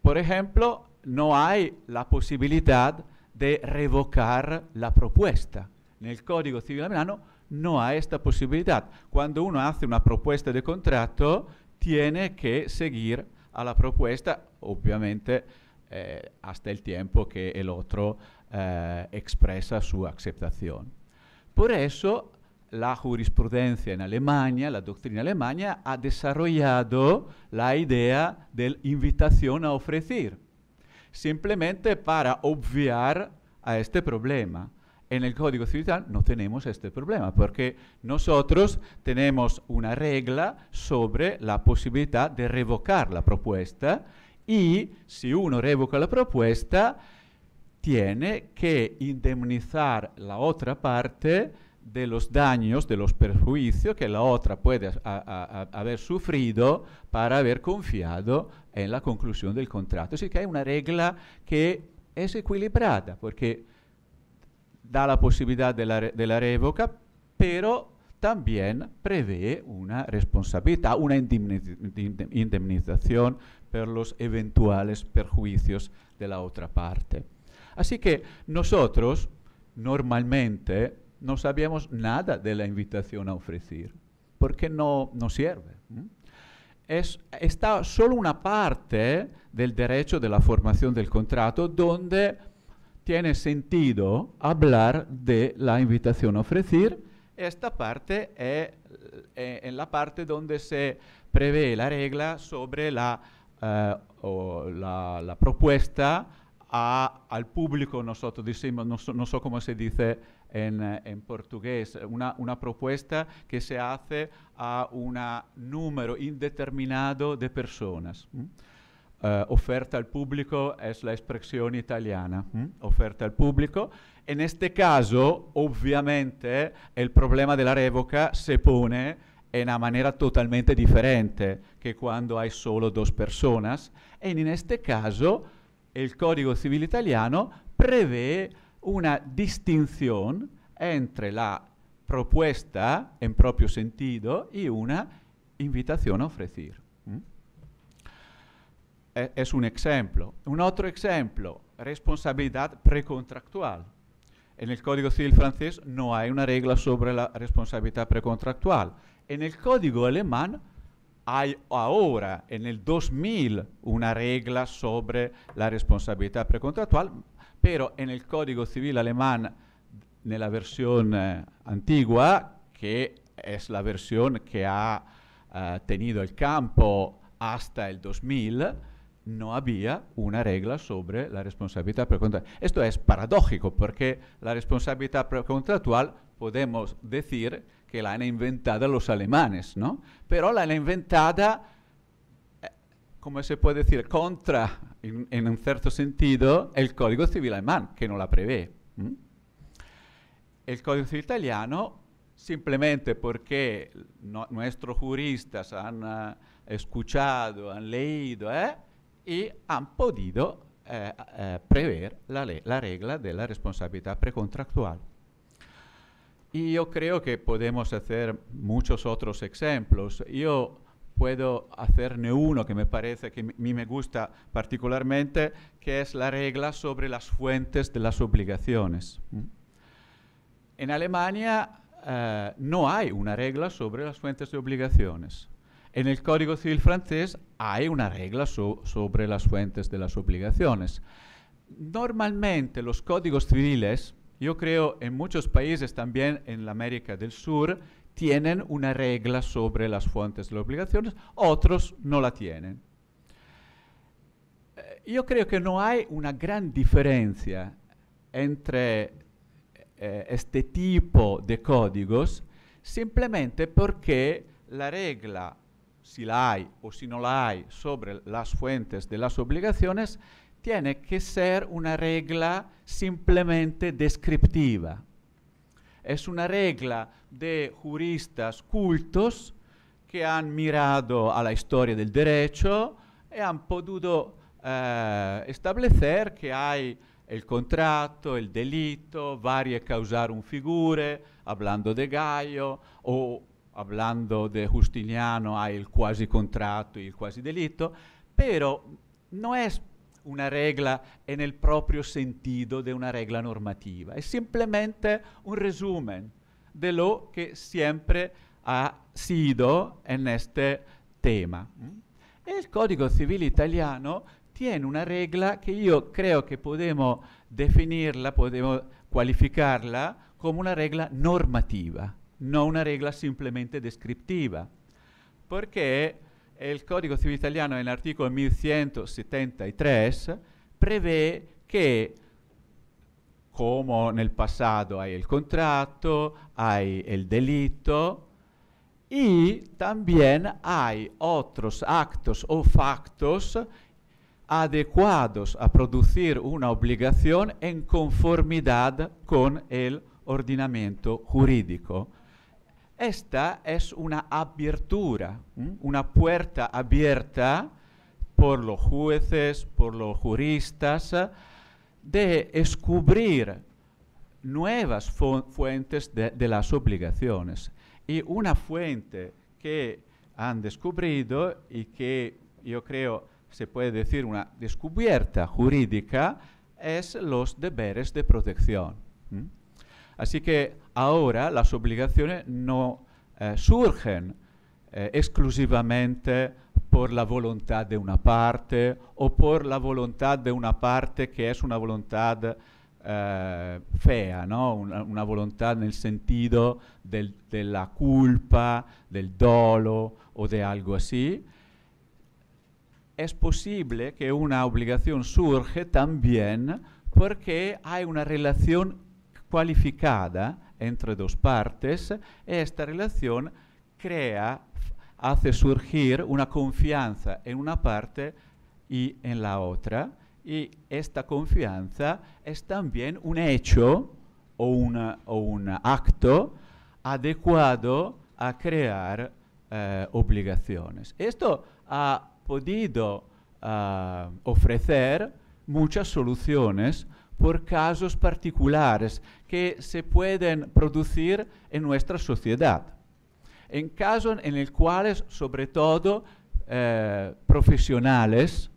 S4: Por ejemplo, no hay la posibilidad de revocar la propuesta. En el Código Civil Americano no hay esta posibilidad. Cuando uno hace una propuesta de contrato, tiene que seguir a la propuesta, obviamente, eh, hasta el tiempo que el otro eh, expresa su aceptación. Por eso, la jurisprudencia en Alemania, la doctrina Alemania, ha desarrollado la idea de invitación a ofrecer simplemente para obviar a este problema. En el Código Civil no tenemos este problema, porque nosotros tenemos una regla sobre la posibilidad de revocar la propuesta y si uno revoca la propuesta, tiene que indemnizar la otra parte de los daños, de los perjuicios que la otra puede haber sufrido para haber confiado en la conclusión del contrato. Así que hay una regla que es equilibrada, porque da la posibilidad de la, de la revoca, pero también prevé una responsabilidad, una indemnización por los eventuales perjuicios de la otra parte. Así que nosotros normalmente no sabíamos nada de la invitación a ofrecer, porque no, no sirve. ¿Mm? Es, está solo una parte del derecho de la formación del contrato donde tiene sentido hablar de la invitación a ofrecer. Esta parte es eh, eh, en la parte donde se prevé la regla sobre la, eh, la, la propuesta a, al pubblico, non decimos, no, so, no so cómo se dice in, en portugués, una, una, propuesta que se hace a un numero indeterminato di persone. ¿Mm? Uh, eh, oferta al pubblico è la expresión italiana, ¿Mm? oferta al pubblico. In questo caso, ovviamente, il problema della revoca si pone in una maniera totalmente differente che quando hai solo due persone e in questo caso e il Codice Civile Italiano prevede una distinzione tra la proposta in proprio sentido e una invitazione a ofrecer. ¿Mm? un esempio. Un altro esempio, responsabilità precontractuale. En el Código Civile francese non hay una regola sobre la responsabilidad precontractual. En el Código alemán hay ahora, en el 2000, una regla sobre la responsabilità precontrattuale, però nel codice civile alemán, nella versione antigua, che è la versione che ha eh, tenuto il campo hasta el 2000, no había una regla sobre la responsabilità precontratual. Esto è paradójico perché la responsabilità precontratual possiamo dire, que la han inventado los alemanes, ¿no? Pero la inventada, inventado eh, como se puede decir, contra, en, un cierto sentido, el Código Civil alemán, que no la prevé. El Código Civil italiano, simplemente porque nuestros juristas han eh, escuchado, han leído, ¿eh? y han podido eh, prever la regla de la responsabilidad precontractual. Y yo creo que podemos hacer muchos otros ejemplos. Yo puedo hacérne uno que me parece que a mí me gusta particularmente, que es la regla sobre las fuentes de las obligaciones. Mm. En Alemania eh, no hay una regla sobre las fuentes de obligaciones. En el Código Civil francés hay una regla sobre las fuentes de las obligaciones. Normalmente los códigos civiles yo creo que en muchos países también en la América del Sur tienen una regla sobre las fuentes de las obligaciones, otros no la tienen. Eh, yo creo que no hay una gran diferencia entre eh, este tipo de códigos simplemente porque la regla, si la hay o si no la hay, sobre las fuentes de las obligaciones tiene che ser una regola simplemente descriptiva. È una regola di giuristi cultos che hanno mirato alla storia del derecho e hanno potuto eh, establecer che hai il contratto, il delitto, varie causarum figure, hablando di Gaio, o hablando di Justiniano hai il quasi contratto, y el quasi delito, pero no es una regla è nel proprio sentido di una regla normativa, è semplicemente un resumen di lo che sempre ha sido in questo tema. E il Codice Civile Italiano tiene una regla che io credo che possiamo definirla, possiamo qualificarla come una regla normativa, non una regla semplicemente descrittiva, perché El Código Civil Italiano, el artículo 1173, prevé que, como el pasado hay el contrato, hay el delito y también hay otros actos o factos adecuados a producir una obligación en conformidad con el ordenamiento jurídico. Esta es una apertura, una puerta abierta por los jueces, por los juristas, de descubrir nuevas fuentes de, las obligaciones. Y una fuente que han descubrido y que yo creo se puede decir una descubierta jurídica es los deberes de protección. Así que ahora las obligaciones no eh, surgen eh, exclusivamente por la voluntad de una parte o por la voluntad de una parte que es una voluntad eh, fea, una, voluntad en el sentido de la culpa, del dolo o de algo así. Es posible que una obligación surge también porque hay una relación cualificada entre dos partes, esta relación crea, hace surgir una confianza en una parte y en la otra, y esta confianza es también un hecho o, un acto adecuado a crear eh, obligaciones. Esto ha podido eh, ofrecer muchas soluciones por casos particulares que se pueden producir en nuestra sociedad. En casos en el cuales, sobre todo, eh, profesionales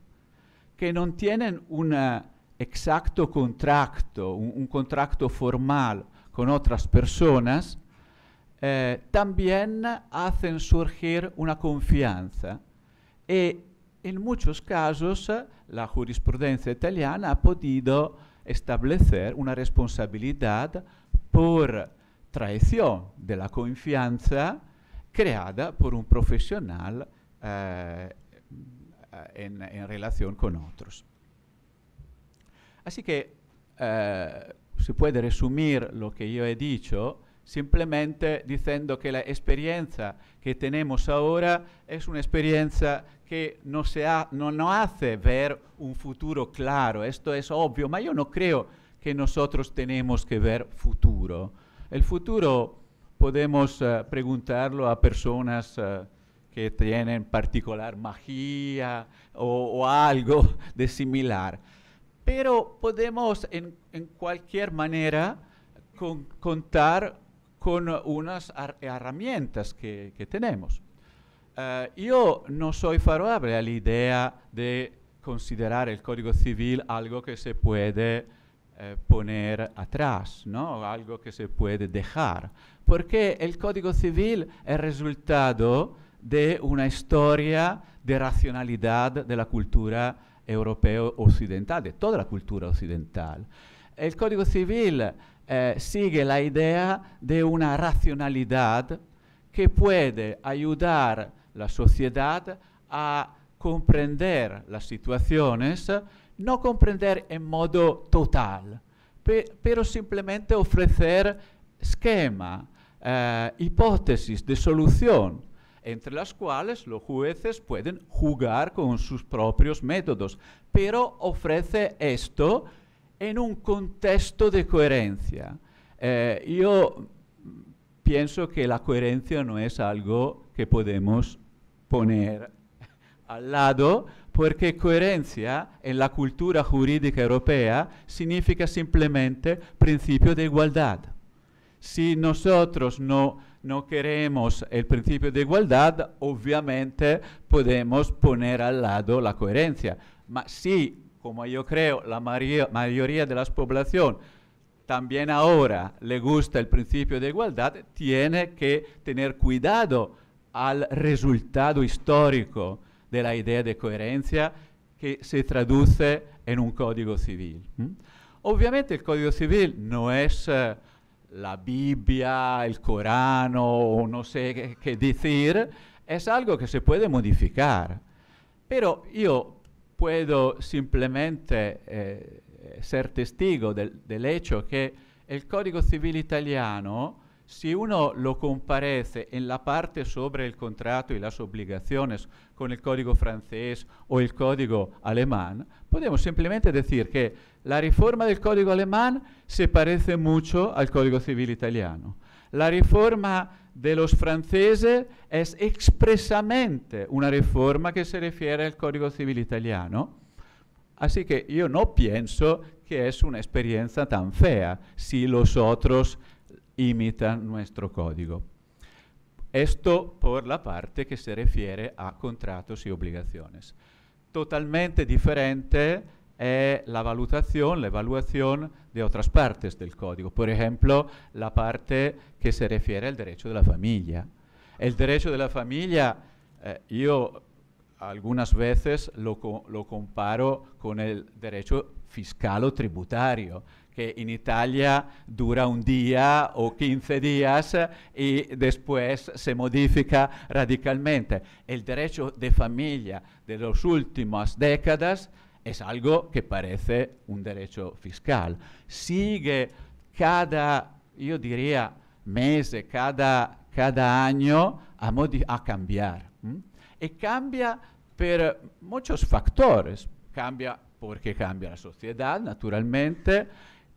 S4: que no tienen un eh, exacto contrato, un, contrato formal con otras personas, eh, también hacen surgir una confianza. Y e, en muchos casos la jurisprudencia italiana ha podido establecer una responsabilidad por traición de la confianza creada por un profesional eh, en, relación con otros. Así que eh, se puede resumir lo que yo he dicho simplemente diciendo que la experiencia que tenemos ahora es una experiencia que no, se no, hace ver un futuro claro. Esto es obvio, pero yo no creo que nosotros tenemos que ver futuro. El futuro podemos eh, preguntarlo a personas eh, que tienen particular magia o, algo de similar. Pero podemos en, cualquier manera contar con unas herramientas que, tenemos. Eh, yo no soy favorable a la idea de considerar el Código Civil algo que se puede eh, poner atrás, algo que se puede dejar, porque el Código Civil es resultado de una historia de racionalidad de la cultura europeo occidental, de toda la cultura occidental. El Código Civil eh, sigue la idea de una racionalidad que puede ayudar la sociedad a comprender las situaciones, no comprender en modo total, pero simplemente ofrecer esquema, eh, hipótesis de solución, entre las cuales los jueces pueden jugar con sus propios métodos, pero ofrece esto en un contexto de coherencia. Eh, yo pienso que la coherencia no es algo que podemos poner al lado, porque coherencia en la cultura jurídica europea significa simplemente principio de igualdad. Si nosotros no, no queremos el principio de igualdad, obviamente podemos poner al lado la coherencia. Pero si como yo creo la mayoría de las población también ahora le gusta el principio de igualdad, tiene que tener cuidado al resultado histórico de la idea de coherencia que se traduce en un código civil. Obviamente el código civil no es eh, la Biblia, el Corano o no sé qué, decir, es algo que se puede modificar. Pero yo puedo simplemente eh, ser testigo del, del, hecho que el Código Civil Italiano, si uno lo comparece en la parte sobre el contrato y las obligaciones con el Código francés o el Código alemán, podemos simplemente decir que la reforma del Código alemán se parece mucho al Código Civil Italiano. La reforma de los franceses es expresamente una reforma que se refiere al Código Civil italiano. Así que yo no pienso que es una experiencia tan fea si los otros imitan nuestro código. Esto por la parte que se refiere a contratos y obligaciones. Totalmente diferente es eh, la valutación, la evaluación de otras partes del código. Por ejemplo, la parte que se refiere al derecho de la familia. El derecho de la familia, eh, yo algunas veces lo, lo, comparo con el derecho fiscal o tributario, que en Italia dura un día o 15 días eh, y después se modifica radicalmente. El derecho de familia de las últimas décadas es algo que parece un derecho fiscal. Sigue cada, yo diría, mes, cada, cada año a, cambiar. Y cambia por muchos factores. Cambia porque cambia la sociedad, naturalmente.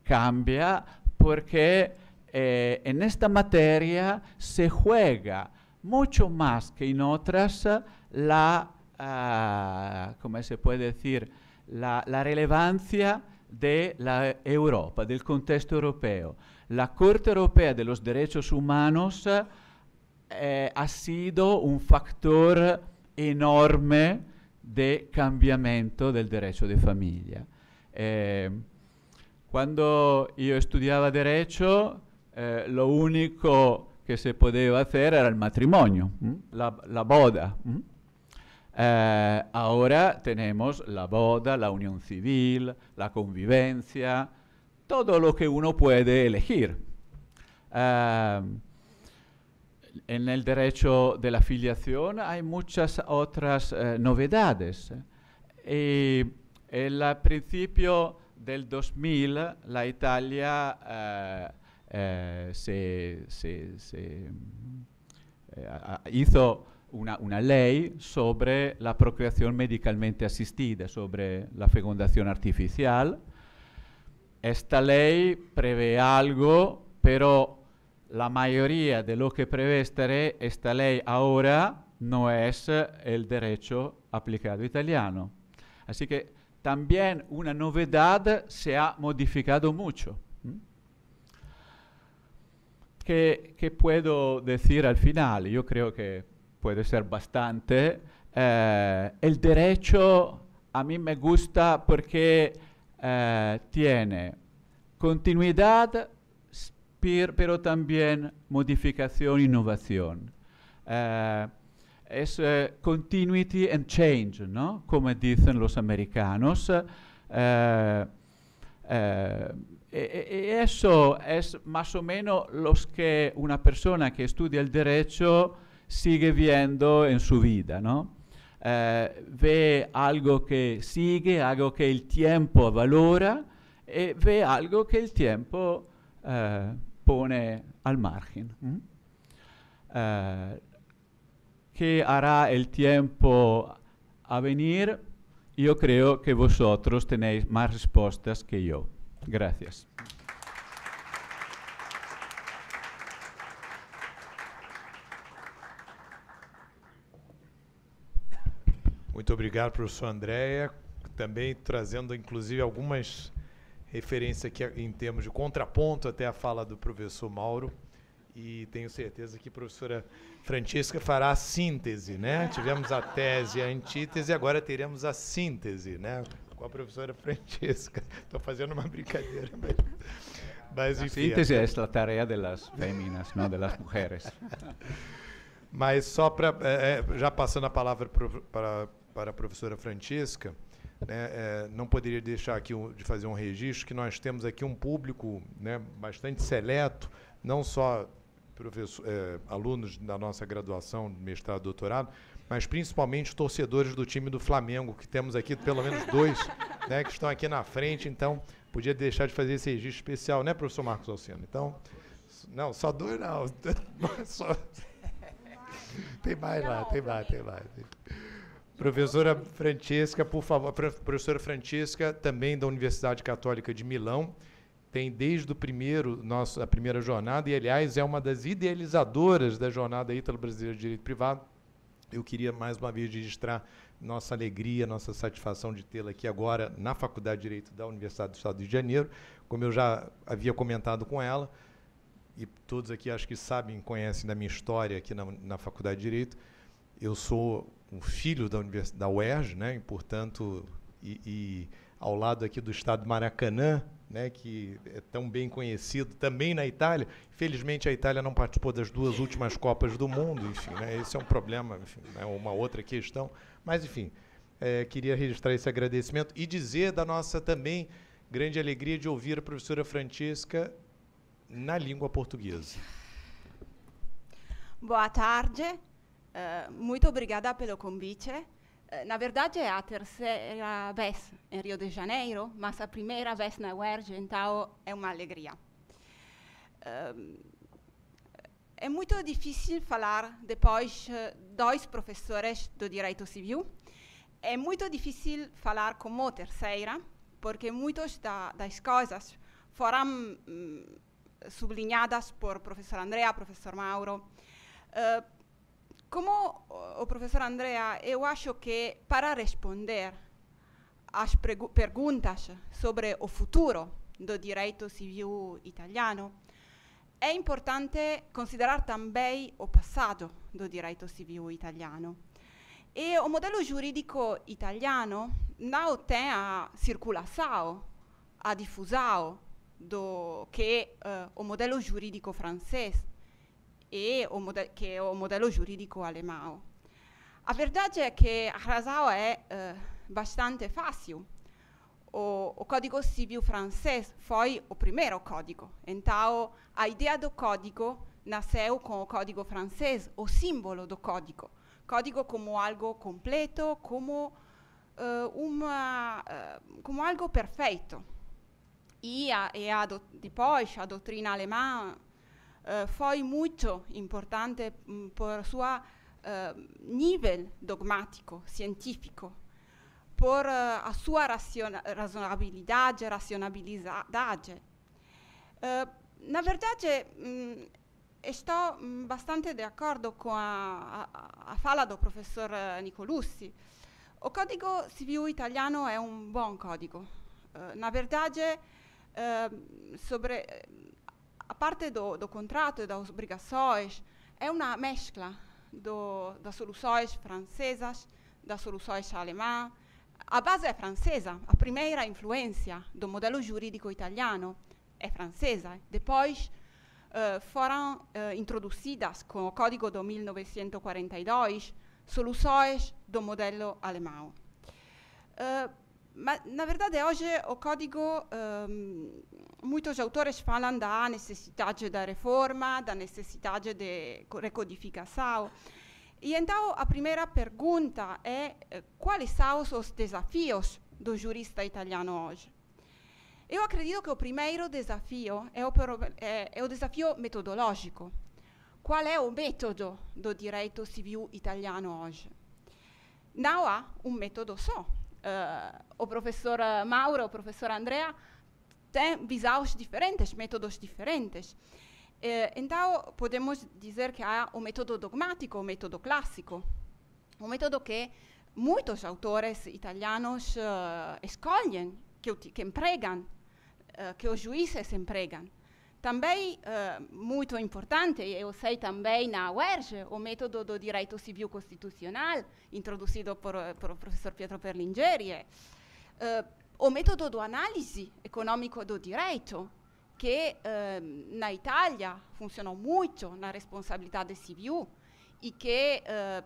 S4: Cambia porque eh, en esta materia se juega mucho más que en otras la, ah, ¿cómo se puede decir? la, la rilevanza dell'Europa, del contesto europeo. La Corte Europea de los Derechos Humanos eh, ha sido un factor enorme di cambiamento del diritto di famiglia. Eh, quando io studiavo derecho, eh, lo unico che si poteva fare era il matrimonio, hm? la, la boda. Hm? Eh, ahora tenemos la boda, la unión civil, la convivencia, todo lo que uno puede elegir. Eh, en el derecho de la filiación hay muchas otras eh, novedades. Y el principio del 2000 la Italia se hizo una, ley sobre la procreación medicalmente asistida, sobre la fecundación artificial. Esta ley prevé algo, pero la mayoría de lo que prevé esta ley ahora no es eh, el derecho aplicado italiano. Así que también una novedad se ha modificado mucho. ¿Mm? ¿Qué, ¿Qué, puedo decir al final? Yo creo que puede ser bastante. Eh, el derecho a mí me gusta porque eh, tiene continuidad, pero también modificación e innovación. Eh, es eh, continuity and change, ¿no? Como dicen los americanos. Eh, eh, eso es más o meno lo che una persona che studia il derecho sigue viendo en su vida, ¿no? Eh, ve algo que sigue, algo que el tiempo valora, y e ve algo que el tiempo eh, pone al margen. Eh, ¿Qué hará el tiempo a venir? Yo creo que vosotros tenéis más respuestas que yo. Gracias.
S2: Muito obrigado, professor Andréia, também trazendo, inclusive, algumas referências aqui em termos de contraponto até a fala do professor Mauro. E tenho certeza que a professora Francisca fará a síntese, né? Tivemos a tese, a antítese, agora teremos a síntese, né? Com a professora Francisca. Estou fazendo uma brincadeira, mas... Mas, enfim, a síntese é a tarefa das
S4: femininas, não das mulheres.
S2: Mas só para... É, é, já passando a palavra para para a professora Francesca, né, é, não poderia deixar aqui um, de fazer um registro que nós temos aqui um público né, bastante seleto, não só é, alunos da nossa graduação, mestrado, doutorado, mas principalmente torcedores do time do Flamengo, que temos aqui pelo menos dois né, que estão aqui na frente, então podia deixar de fazer esse registro especial, né, professor Marcos Alcino? Então, não, só dois não, só... tem mais lá, tem mais, tem mais. Tem mais. Professora Francesca, por favor, professora Francesca, também da Universidade Católica de Milão, tem desde o primeiro nosso, a primeira jornada e aliás é uma das idealizadoras da jornada Ítalo Brasileira de Direito Privado. Eu queria mais uma vez registrar nossa alegria, nossa satisfação de tê-la aqui agora na Faculdade de Direito da Universidade do Estado de Janeiro. Como eu já havia comentado com ela, e todos aqui acho que sabem, conhecem da minha história aqui na, na Faculdade de Direito, eu sou um filho da, Universidade, da UERJ, né? E, portanto, e, e ao lado aqui do estado de Maracanã, né, que é tão bem conhecido também na Itália. Felizmente a Itália não participou das duas últimas Copas do Mundo, enfim, né, esse é um problema, enfim, é uma outra questão. Mas enfim, é, queria registrar esse agradecimento e dizer da nossa também grande alegria de ouvir a professora Francisca na língua portuguesa.
S5: Boa tarde. Eh, muito obrigada pelo convite. Uh, na verdade, é a terceira vez em Rio de Janeiro, mas a primeira vez na UERJ, então é uma alegria. Uh, é muito difícil falar depois dois professores do direito civil. É muito difícil falar como terceira, porque muitas da, das coisas foram hum, sublinhadas por professor Andrea, professor Mauro. Uh, ¿Cómo, o profesor Andrea, eu acho que para responder às perguntas sobre o futuro do direito civil italiano, é importante considerar também o passado do direito civil italiano. E o modello giuridico italiano non tem a circulação, a difusão do que uh, o modelo giuridico francese e, o che, o modello giuridico alemão. La verità è che a razão é uh, eh, bastante fácil. O, o, Código Civil francês foi o primeiro código. Então, a ideia do código nasceu con il Código francese, il símbolo del código. Código come qualcosa completo, come uh, uma, uh, como perfeito. E, a, la dottrina do, alemã eh, foi muito importante mh, mm, por sua eh, nível dogmático, científico, por uh, a sua razonabilidade, racionabilidade. Uh, na verdade, mh, mm, estou mm, bastante d'accordo com a, a, fala del professor eh, Nicolussi. O código civil italiano é un um bom código. Uh, na verdade, sobre a parte do, do contrato e das obrigações é uma mescla do, das soluções francesas, das soluções alemãs. A base é francesa, a primeira influência do modelo jurídico italiano é francesa. Depois uh, foram uh, eh, introduzidas com o Código de 1942 soluções do modelo alemão. Uh, mas, na verdade, hoje o código, um, ehm, muitos autores falam da necessidade da reforma, da necessidade de recodificação. E então a primeira pergunta é: eh, quais são os desafios do jurista italiano hoje? Eu acredito que o primeiro desafio é o, é, é o desafio metodológico. Qual é o método do direito civil italiano hoje? Não há um método só uh, o professor eh, Mauro, o professor Andrea, têm visões diferentes, métodos diferentes. Eh, então, podemos dizer que há o método dogmático, o método clássico, um método que muitos autores italianos uh, escolhem, que, que empregam, uh, que os juízes empregam. Também uh, eh, muito importante, eu sei também na UERJ, o método do direito civil constitucional, introduzido por, eh, por o professor Pietro Perlingeri, uh, o método do análise econômico do direito, que uh, na Itália funcionou muito na responsabilidade civil e que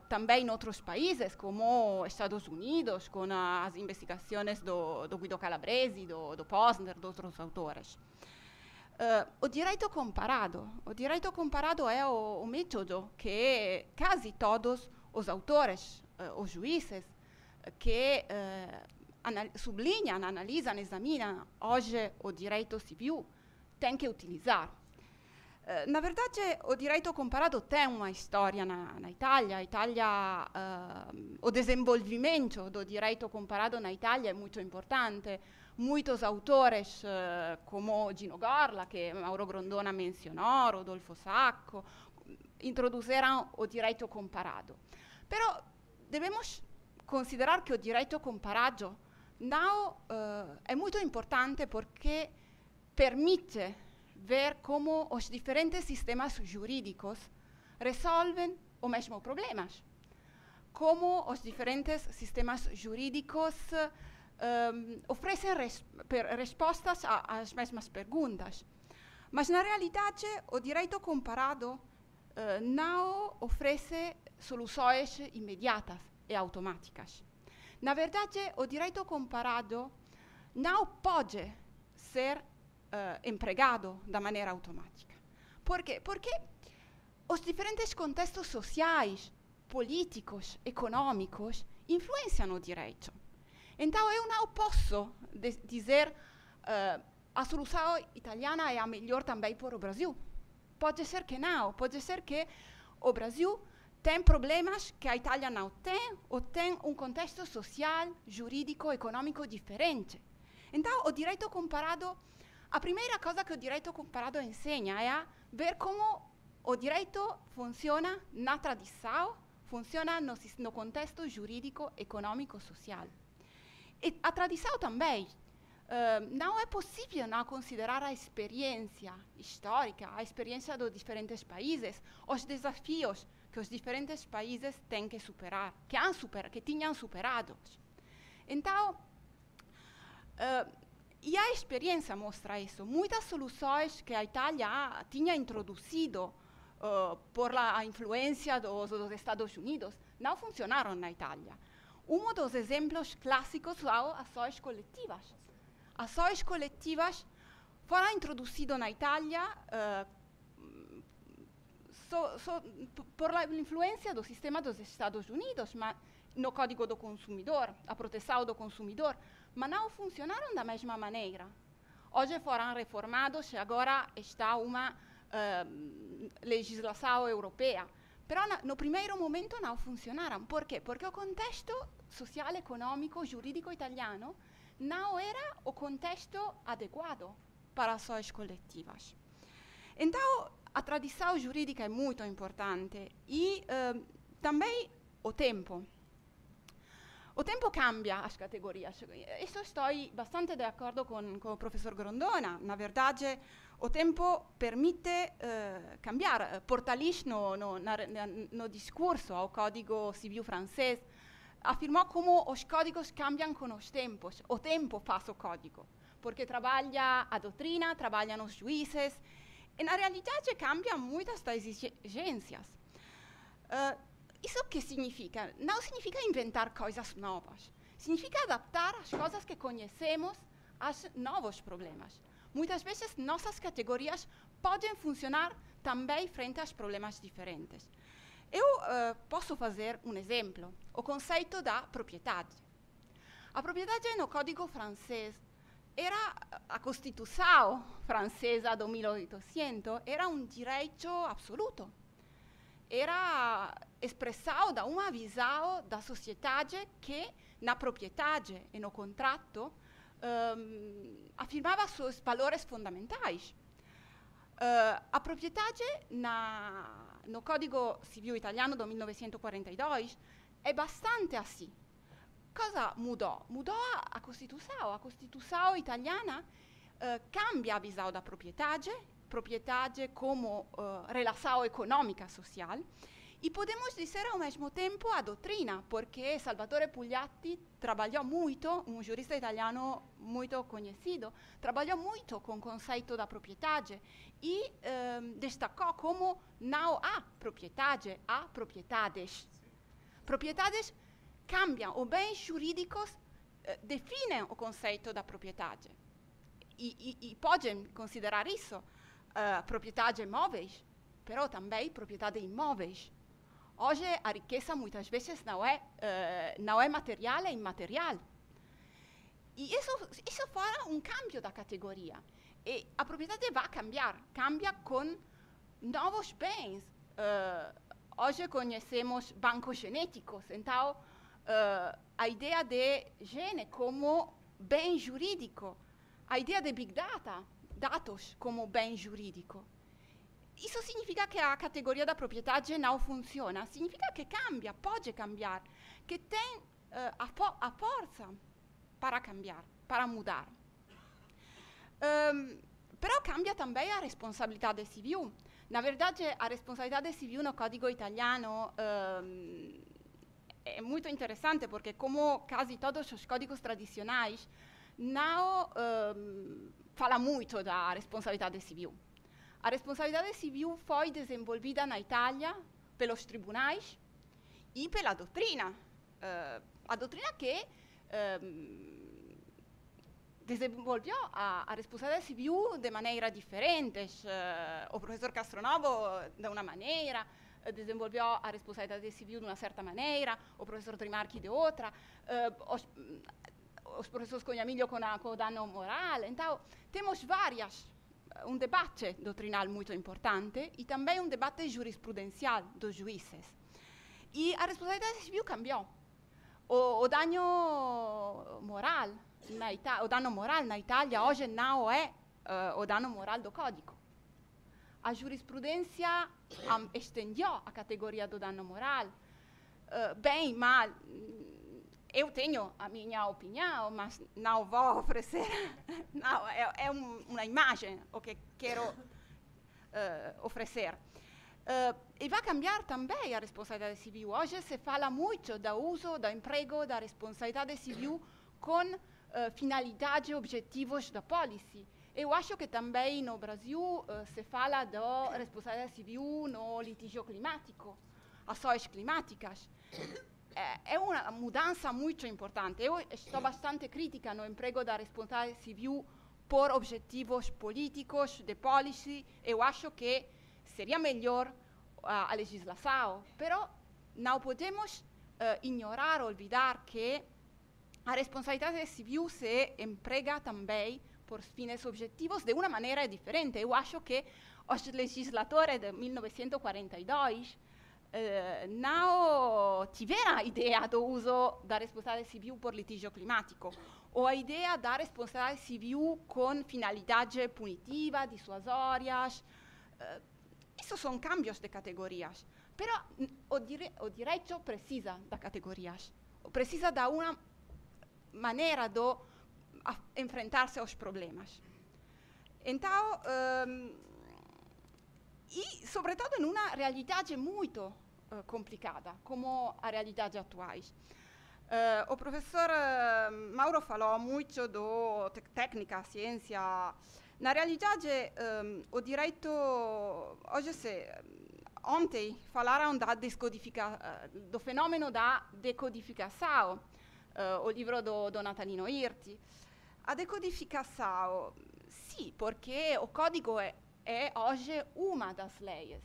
S5: também em outros países, como Estados Unidos, com as investigações do, do Guido Calabresi, do, do Posner, de outros autores. Uh, eh, ho direito comparado. O direito comparado é o, o método que quase todos os autores, uh, os juízes, que eh, uh, anal sublinham, analisam, examinam hoje o direito civil, têm que utilizar. na verdade, o direito comparado tem uma história na, na Itália. A Itália o desenvolvimento do direito comparado na Itália é muito importante muitos autores eh, como Gino Gorla, che Mauro Grondona menzionò, Rodolfo Sacco, introduceranno o direito comparato. Però dobbiamo considerare che o direito comparato eh, não, uh, é muito importante porque permite ver como os diferentes sistemas jurídicos resolvem o mesmo problema. Como os diferentes sistemas jurídicos uh, um, oferecem res respostas às mesmas perguntas. Mas, na realidade, o direito comparado uh, eh, não oferece soluções imediatas e automáticas. Na verdade, o direito comparado não pode ser uh, empregado da maneira automática. Por quê? Porque os diferentes contextos sociais, políticos, econômicos, influenciam o direito. Então, eu não posso dizer uh, a solução italiana é a melhor também para o Brasil. Pode ser que não, pode ser que o Brasil tem problemas que a Itália não tem, ou tem um contexto social, jurídico, econômico diferente. Então, o direito comparado, a primeira coisa que o direito comparado ensina é a ver como o direito funciona na tradição, funciona no, no contexto jurídico, econômico, social. E a tradição também. Uh, não é possível não considerar a experiência histórica, a experiência dos diferentes países, os desafios que os diferentes países têm que superar, que, han super, que tinham superado. Então, uh, e a experiência mostra isso. Muitas soluções que a Itália tinha introduzido uh, por la, a influência dos, dos Estados Unidos não funcionaram na Itália. Um dos exemplos clássicos são ações coletivas. Ações coletivas foram introduzidas na Itália uh, eh, so, so, por influência do sistema dos Estados Unidos, mas no Código do Consumidor, a proteção do consumidor, mas não funcionaram da mesma maneira. Hoje foram reformados e agora está uma uh, eh, legislação europeia. Però no primeiro momento não funcionaram. Por quê? Porque o contexto sociale, económico, giuridico italiano non era il contesto adeguato per le sue coletivas. Então, la tradizione giuridica è molto importante e uh, também il tempo. Il tempo cambia as categorie, Isso sono bastante d'accordo con, con il professor Grondona. Na verdade, il tempo permite uh, eh, cambiare. Portalis no, no, na, no discorso ao Código civile francese, afirmou como os códigos cambiam com os tempos. O tempo faz o código, porque trabalha a doutrina, trabalham os juízes. E, na realidade, cambiam muitas das exigências. Uh, eh, isso que significa? Não significa inventar coisas novas. Significa adaptar as coisas que conhecemos aos novos problemas. Muitas vezes, nossas categorias podem funcionar também frente aos problemas diferentes. Eu uh, posso fazer um exemplo, o conceito da propriedade. A propriedade no código francês era eh, a Constituição francesa do 1800 era um direito absoluto. Era expressado da uma visão da sociedade que na propriedade e no contrato um, ehm, afirmava seus valores fundamentais. Uh, a propriedade na no código civil italiano do 1942 é bastante assim. Cosa mudou? Mudou a Constituição. A Constituição italiana uh, cambia a visão da propriedade, propriedade como uh, relação econômica social, E podemos dizer ao mesmo tempo a doutrina, porque Salvatore Pugliatti trabalhou muito, um jurista italiano muito conhecido, trabalhou muito com o conceito da propriedade e um, destacou como não há propriedade, há propriedades. Propriedades cambiam, os bens jurídicos eh, definem o conceito da propriedade. E, e, e podem considerar isso uh, eh, propriedades móveis, però também propriedades imóveis Hoje, a riqueza muitas vezes não é, uh, não é material, é imaterial. E isso, isso fará um cambio da categoria. E a propriedade vai cambiar cambia com novos bens. Uh, hoje conhecemos bancos genéticos, então, uh, a ideia de gene como bem jurídico, a ideia de big data, dados como bem jurídico. Isso significa che a categoria da propriedade não funciona, significa que cambia, pode cambiar, que tem uh, eh, a, a, força para cambiar, para mudar. Um, ehm, però cambia também a responsabilidade civil. Na verdade, a responsabilidade civil no código italiano um, ehm, é muito interessante, porque, como quase todos os códigos tradicionais, não um, ehm, fala muito da responsabilidade civil. A responsabilidade civil foi desenvolvida na Itália pelos tribunais e pela doutrina. Uh, a doutrina que um, ehm, desenvolveu a, a, responsabilidade civil de maneira diferente. Uh, o professor Castronovo, de uma maneira, eh, desenvolveu a responsabilidade civil de uma certa maneira, o professor Trimarchi de outra, uh, os, os professores Cunhamilho com a, com o dano moral. Então, temos várias un debate doutrinal muito importante e também un debate jurisprudencial dos juízes. E la responsabilidade civil cambiou. O, o danho moral na Ita o danno moral na Itália hoje não é uh, eh, o danno moral do código. La jurisprudência um, estendeu a categoria do danno moral, uh, eh, bem, mal, eu tenho a minha opinião, mas não vou oferecer. Não, é, é uma imagem o que quero uh, oferecer. Uh, e vai cambiar também a responsabilidade civil. Hoje se fala muito do uso, do emprego, da responsabilidade civil com uh, eh, finalidades e objetivos da policy. Eu acho que também no Brasil uh, se fala da responsabilidade civil no litígio climático, ações climáticas. Eh, è una mudanza molto importante. Io eh, sono bastante critica, non prego da responsabile civil per obiettivi politici, di policy, io acho che sarebbe meglio uh, a legislação, pero não podemos uh, ignorar, che la responsabilità responsabilidade civil si emprega também por fines obiettivi di una maniera diferente. Io acho che il legislatore de 1942 eh, não tivera a ideia do uso da responsabilidade civil por litígio climático, ou a ideia da responsabilidade civil com finalidade punitiva, dissuasória, Eh, isso são cambios de categorias. Pero mm, o, dire o direito precisa da categorias, precisa da uma maneira de enfrentar-se aos problemas. Então, E, sobretudo, numa realidade muito uh, eh, complicada, como a realidade atuais. Uh, eh, o professor uh, Mauro falou molto di te técnica, ciência. Na realidade, um, ehm, o direito. Hoje, se, ehm, ontem falaram da descodifica, do fenômeno da decodificação, o libro do, do Natalino Irti. A decodificação, sì, perché il codice è é hoje uma das leis,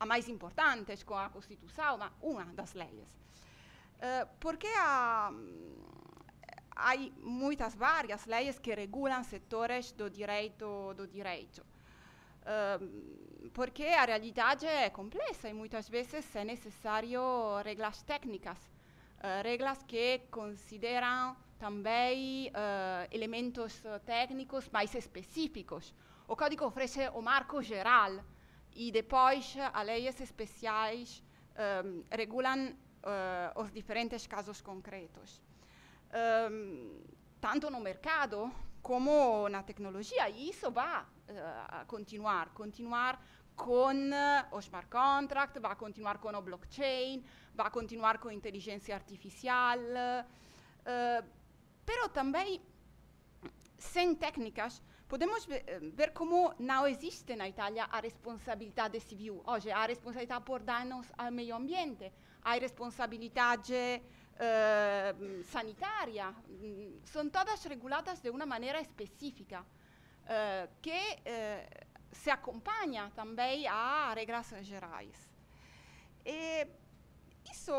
S5: a mais importante com a Constituição, mas uma das leis. Uh, porque há, hum, há muitas, várias leis que regulam setores do direito do direito. Uh, porque a realidade é complexa e muitas vezes é necessário regras técnicas, uh, eh, regras que consideram também eh, elementos técnicos mais específicos, o código oferece o marco geral e depois as leis especiais um, regulam uh, os diferentes casos concretos. Um, tanto no mercado como na tecnologia, e isso vai uh, continuar, continuar com uh, o smart contract, vai continuar com o blockchain, vai continuar com a inteligência artificial, uh, pero também sem técnicas podemos eh, ver, como não existe na Itália a responsabilidade civil. Hoje, a responsabilidade por danos ao meio ambiente, a responsabilidade uh, sanitária, são todas reguladas de uma maneira específica, uh, que uh, se acompanha também a regras gerais. E isso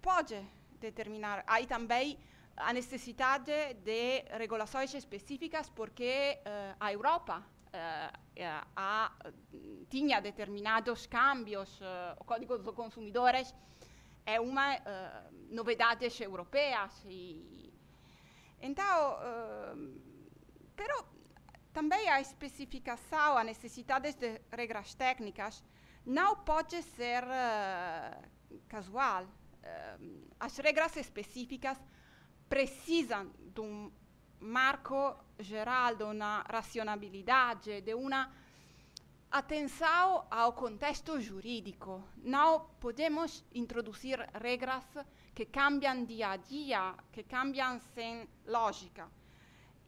S5: pode determinar, aí também, a necessidade de regulações específicas porque uh, a Europa uh, a, tinha determinados cambios, o Código dos Consumidores é uma novidade europeia. E, então, pero também a especificação, a necessidade de regras técnicas não pode ser casual. as regras específicas precisam de um marco geral, de uma racionalidade, de uma atenção ao contexto jurídico. Não podemos introduzir regras que cambiam dia a dia, que cambiam sem lógica.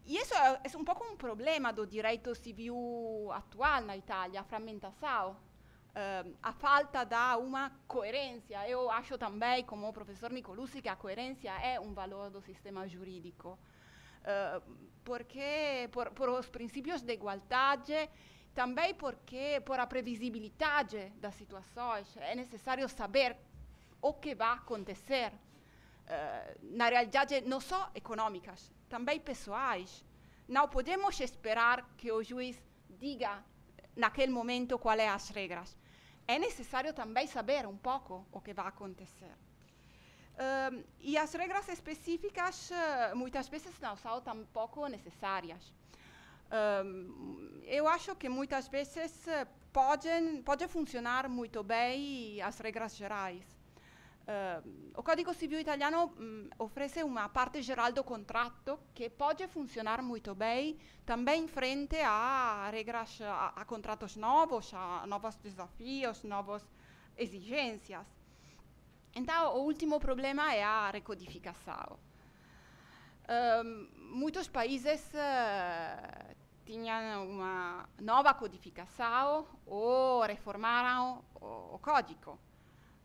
S5: E isso é, é um pouco um problema do direito civil atual na Itália, a fragmentação. Uh, a falta da uma coerência. Eu acho também, como o professor Nicolussi, que a coerência é um valor do sistema jurídico, uh, porque por, por, os princípios de igualdade, também porque por a previsibilidade das situações é necessário saber o que vai acontecer uh, na realidade não só econômicas, também pessoais. Não podemos esperar que o juiz diga naquele momento qual é as regras. É necessário também saber um pouco o que vai acontecer. Hum, e as regras específicas eh, muitas vezes não são tampouco necessárias. Hum, eu acho que muitas vezes eh, podem pode funcionar muito bem as regras gerais Ehm, o Código Civil italiano mh, mm, oferece uma parte geral do contrato que pode funcionar muito bem também frente a regras, a, a contratos novos, a novos desafios, novas exigências. Então, o último problema é a recodificação. Um, muitos países uh, tinham uma nova codificação ou reformaram o, o código.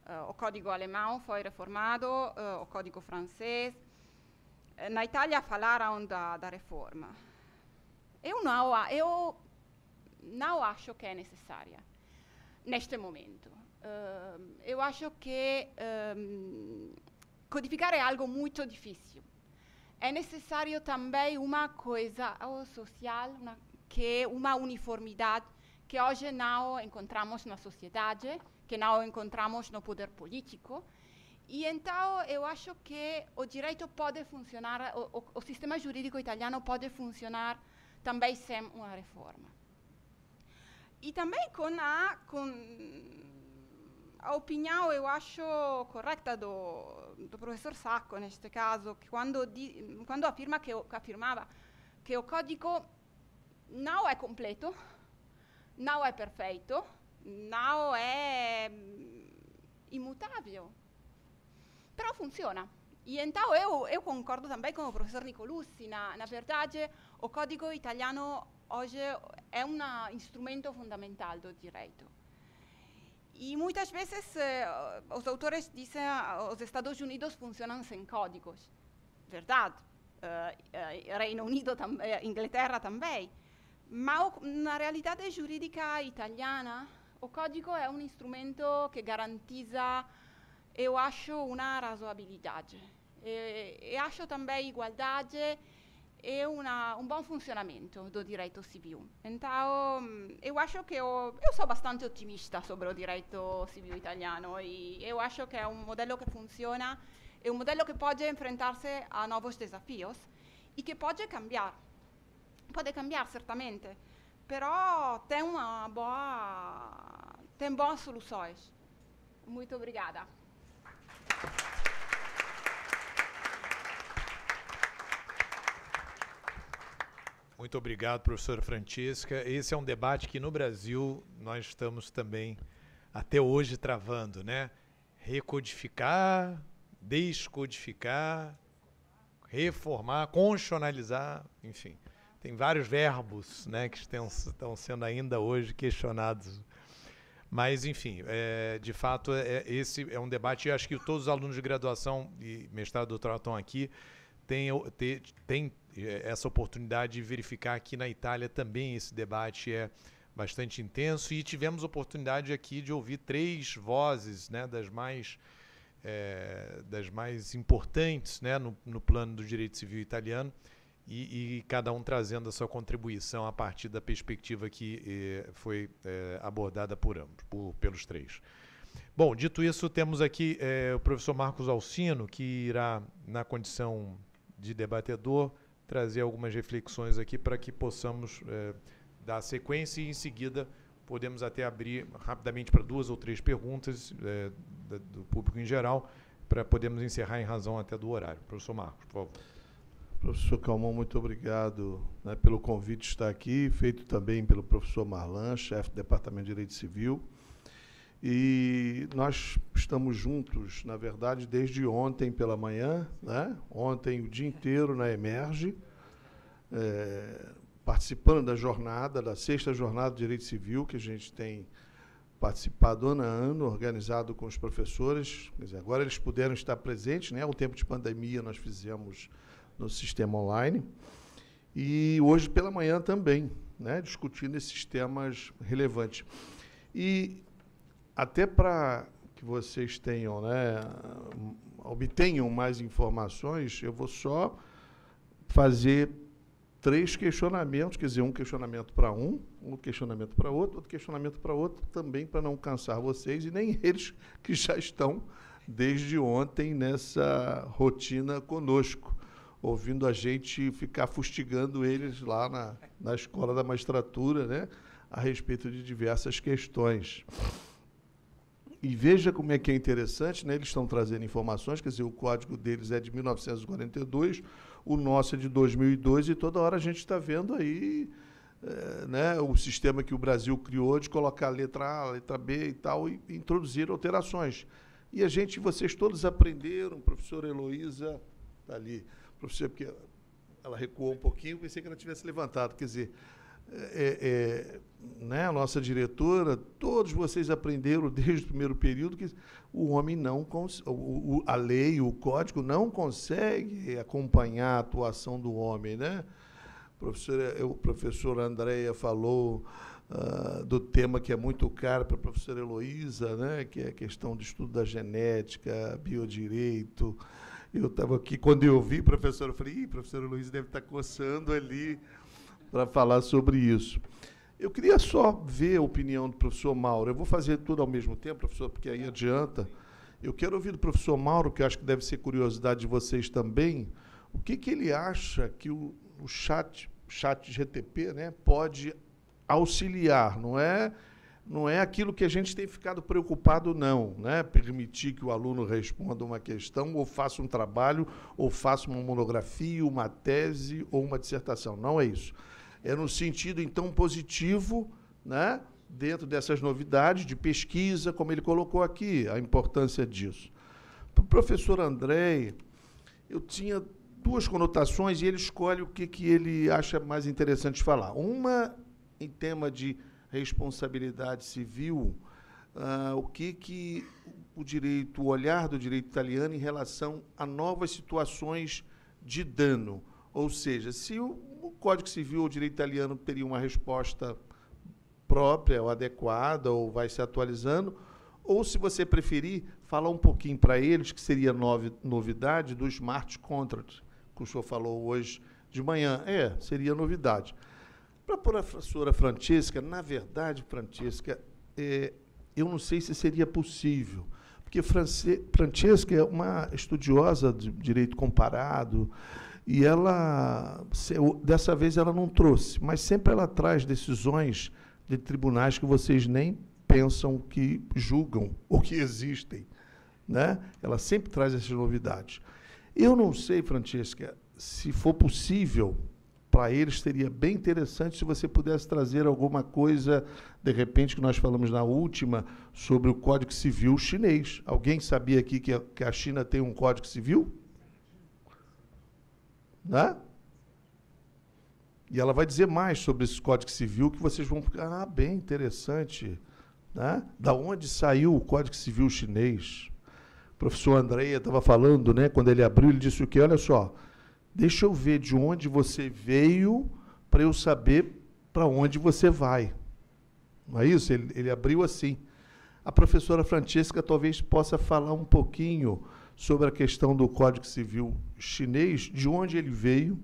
S5: Eh, o código alemão foi reformado, eh, o código francês. Eh, na Itália falaram da, da reforma. Eu não, eu não acho que é necessária neste momento. Uh, eu acho que um, codificar é algo muito difícil. É necessário também uma coisa social, uma, que é uma uniformidade que hoje não encontramos na sociedade que não encontramos no poder político. E então eu acho que o direito pode funcionar, o, o, o, sistema jurídico italiano pode funcionar também sem uma reforma. E também com a, com a opinião, eu acho, correta do, do professor Sacco, neste caso, que quando, di, quando afirma que, que afirmava que o código não é completo, não é perfeito, Now è mm, immutabile, Però funziona. E io concordo anche con il professor Nicolussi, na, na verdade o código italiano oggi è un strumento fondamentale del diritto. E muitas vezes eh, os autori dicono che gli Stati Uniti funzionano senza codici. Verdade. Uh, eh, Reino Unito, tam eh, Inglaterra também. Ma o, realtà realidade jurídica italiana, o código è un strumento che garantisce eu acho, una razoabilità E, e acho também igualdade e una, un buon funzionamento do diritto civil. Então, mm, eu acho que eu, eu sou abbastanza ottimista sobre o diritto civil italiano e eu acho que é um modello che funziona, è un modello che può enfrentarsi a nuovi desafios e che può cambiare. Può cambiare certamente. Però tem uma boa, tem boas soluções. Muito obrigada.
S2: Muito obrigado, professora Francisca. Esse é um debate que no Brasil nós estamos também até hoje travando, né? Recodificar, descodificar, reformar, constitucionalizar, enfim. Tem vários verbos né, que estão, estão sendo ainda hoje questionados. Mas, enfim, é, de fato, é, é esse é um debate. Eu acho que todos os alunos de graduação e mestrado e doutorado estão aqui. Tem, tem, tem é, essa oportunidade de verificar que na Itália também esse debate é bastante intenso e tivemos oportunidade aqui de ouvir três vozes né, das mais é, das mais importantes né, no, no plano do direito civil italiano e, e, cada um trazendo a sua contribuição a partir da perspectiva que eh, foi eh, abordada por ambos, por, pelos três. Bom, dito isso, temos aqui eh, o professor Marcos Alcino, que irá, na condição de debatedor, trazer algumas reflexões aqui para que possamos eh, dar sequência e, em seguida, podemos até abrir rapidamente para duas ou três perguntas eh, do público em geral, para podermos encerrar em razão até do horário. Professor Marcos, por favor.
S6: Professor Calmon, muito obrigado né, pelo convite de estar aqui, feito também pelo professor Marlan, chefe do Departamento de Direito Civil. E nós estamos juntos, na verdade, desde ontem pela manhã, né? ontem o dia inteiro na Emerge, é, participando da jornada, da sexta jornada de Direito Civil, que a gente tem participado ano a ano, organizado com os professores. Dizer, agora eles puderam estar presentes, né? o tempo de pandemia nós fizemos no sistema online. E hoje pela manhã também, né, discutindo esses temas relevantes. E até para que vocês tenham, né, obtenham mais informações, eu vou só fazer três questionamentos, quer dizer, um questionamento para um, um questionamento para outro, outro questionamento para outro, também para não cansar vocês e nem eles que já estão desde ontem nessa rotina conosco ouvindo a gente ficar fustigando eles lá na, na escola da magistratura, né, a respeito de diversas questões. E veja como é que é interessante, né? eles estão trazendo informações, quer dizer, o código deles é de 1942, o nosso é de 2002, e toda hora a gente está vendo aí é, né, o sistema que o Brasil criou de colocar letra A, letra B e tal, e introduzir alterações. E a gente, vocês todos aprenderam, professora Heloísa está ali, para porque ela recuou um pouquinho, pensei que ela tivesse levantado. Quer dizer, é, é, né, a nossa diretora, todos vocês aprenderam desde o primeiro período que o homem não o, a lei, o código não consegue acompanhar a atuação do homem, né? Professora, o professor Andréia falou uh, do tema que é muito caro para a professora Heloísa, né, que é a questão de estudo da genética, biodireito, eu estava aqui, quando eu vi, professor, eu falei, Ih, professor Luiz deve estar tá coçando ali para falar sobre isso. Eu queria só ver a opinião do professor Mauro. Eu vou fazer tudo ao mesmo tempo, professor, porque aí adianta. Eu quero ouvir do professor Mauro, que eu acho que deve ser curiosidade de vocês também, o que, que ele acha que o, o chat, chat GTP né, pode auxiliar, não é não é aquilo que a gente tem ficado preocupado, não. Né? Permitir que o aluno responda uma questão, ou faça um trabalho, ou faça uma monografia, uma tese ou uma dissertação. Não é isso. É no sentido, então, positivo, né? dentro dessas novidades de pesquisa, como ele colocou aqui, a importância disso. Para o professor Andrei, eu tinha duas conotações e ele escolhe o que, que ele acha mais interessante falar. Uma em tema de responsabilidade civil, uh, o que, que o direito, o olhar do direito italiano em relação a novas situações de dano. Ou seja, se o, o Código Civil ou o direito italiano teria uma resposta própria ou adequada ou vai se atualizando, ou se você preferir, falar um pouquinho para eles, que seria novi novidade do smart contract, que o senhor falou hoje de manhã. É, seria novidade. Para a professora Francisca, na verdade, Francisca, é, eu não sei se seria possível, porque Francesca é uma estudiosa de direito comparado, e ela, dessa vez, ela não trouxe, mas sempre ela traz decisões de tribunais que vocês nem pensam que julgam ou que existem. Né? Ela sempre traz essas novidades. Eu não sei, Francesca, se for possível para eles seria bem interessante se você pudesse trazer alguma coisa, de repente, que nós falamos na última, sobre o Código Civil chinês. Alguém sabia aqui que a, que a China tem um Código Civil? Né? E ela vai dizer mais sobre esse Código Civil que vocês vão ficar, ah, bem interessante. Né? Da onde saiu o Código Civil chinês? O professor Andreia estava falando, né? quando ele abriu, ele disse o quê? Olha só, Deixa eu ver de onde você veio para eu saber para onde você vai. Não é isso? Ele, ele abriu assim. A professora Francesca talvez possa falar um pouquinho sobre a questão do Código Civil chinês, de onde ele veio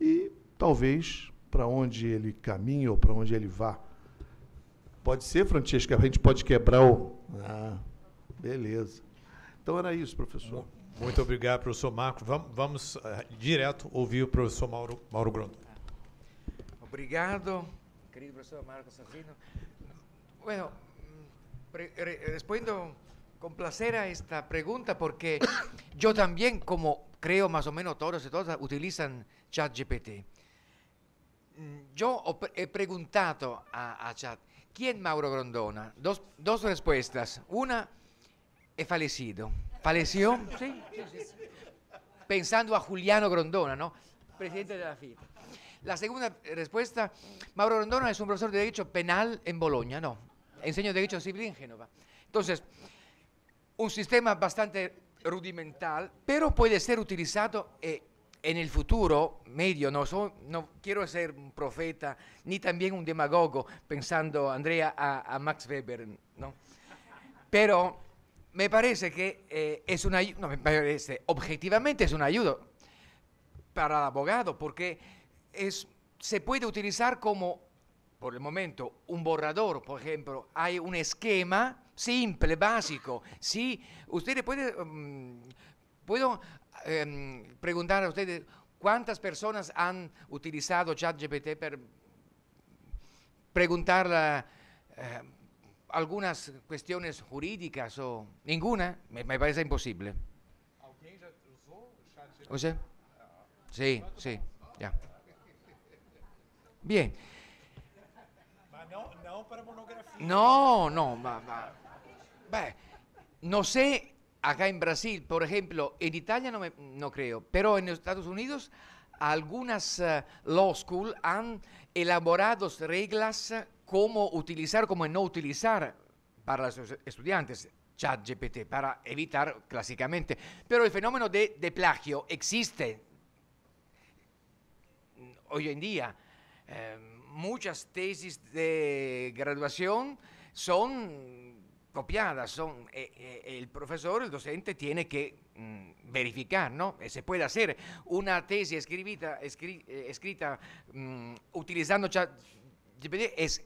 S6: e talvez para onde ele caminha ou para onde ele vá. Pode ser, Francesca? A gente pode quebrar o. Ah,
S2: beleza. Então era isso, professor. Muito obrigado, professor Marco. Vamos, directo uh, direto ouvir o professor Mauro, Mauro Grondo.
S3: Obrigado, querido professor Marco Santino. Bueno, respondo con placer a esta pregunta porque yo también, como creo más o menos todos y todas, utilizan ChatGPT. Mm, yo he preguntado a, Chat, ¿quién Mauro Grondona? Dos, dos respuestas. Una, he fallecido Pareció, ¿sí? Pensando a Juliano Grondona, ¿no? Presidente de la FIA. La segunda respuesta, Mauro Grondona es un profesor de Derecho Penal en Bolonia no. Enseño Derecho Civil en Génova. Entonces, un sistema bastante rudimental, pero puede ser utilizado eh, en el futuro medio. No, no quiero ser un profeta ni también un demagogo, pensando, Andrea, a, a Max Weber, ¿no? Pero me parece que eh, es una no me parece, objetivamente es un ayuda para el abogado porque es, se puede utilizar como, por el momento, un borrador, por ejemplo, hay un esquema simple, básico. Sí, ustedes pueden, mm, puedo em, preguntar a ustedes cuántas personas han utilizado ChatGPT para preguntar la... Eh, algunas cuestiones jurídicas o ninguna, me, parece imposible. ¿O sea? Sí, sí, ya. Bien. No, No, no. No sé, acá en Brasil, por ejemplo, en Italia no, no creo, pero en Estados Unidos algunas eh, law school han elaborado reglas cómo utilizar, cómo no utilizar para los estudiantes ChatGPT para evitar clásicamente. Pero el fenómeno de, plagio existe hoy en día. Eh, muchas tesis de graduación son copiadas, son, eh, eh, el profesor, el docente tiene que mm, verificar, ¿no? Se puede hacer una tesis escrita, escrita mm, utilizando ChatGPT, es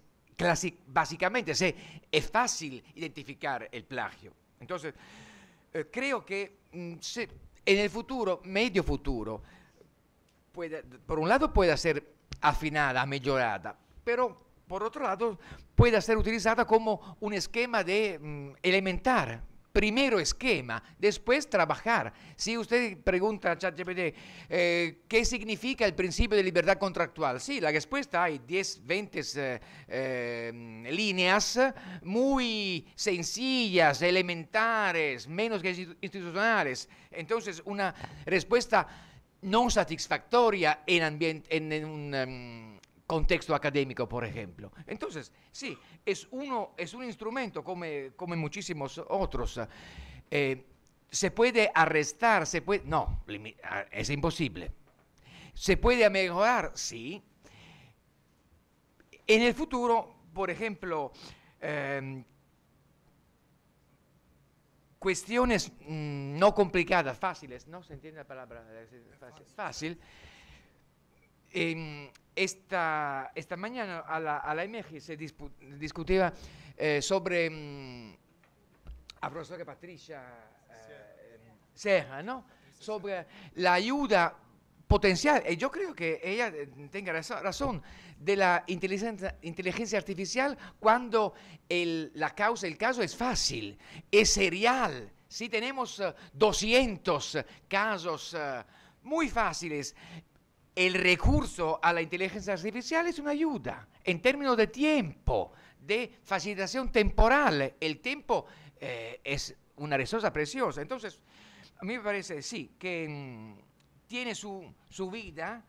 S3: básicamente. Se, es fácil identificar el plagio. Entonces, eh, creo que mm, en el futuro, medio futuro, por un lado puede ser afinada, mejorada, pero por otro lado puede ser utilizada como un esquema de mm, elementar Primero esquema, después trabajar. Si usted pregunta a ChatGPT eh, qué significa el principio de libertad contractual, sí, la respuesta hay 10, 20 eh, eh, líneas muy sencillas, elementares, menos que institucionales. Entonces, una respuesta no satisfactoria en, un... Em, contexto académico, por ejemplo. Entonces, sí, es, uno, es un instrumento como, como muchísimos otros. Eh, se puede arrestar, se puede... No, es imposible. ¿Se puede mejorar? Sí. En el futuro, por ejemplo, em, cuestiones mm, no complicadas, fáciles, ¿no? ¿Se entiende la palabra? fácil esta, esta mañana a la, a MG se discutiva eh, sobre mm, a ah, profesora Patricia eh, Serra, ¿no? Sobre la ayuda potencial, y eh, yo creo que ella tenga razón, de la inteligencia, inteligencia artificial cuando la causa, el caso es fácil, es serial. Si tenemos 200 casos muy fáciles el recurso a la inteligencia artificial es una ayuda en términos de tiempo, de facilitación temporal. El tiempo eh, es una resorsa preciosa. Entonces, a mí me parece, sí, que mm, tiene su, su vida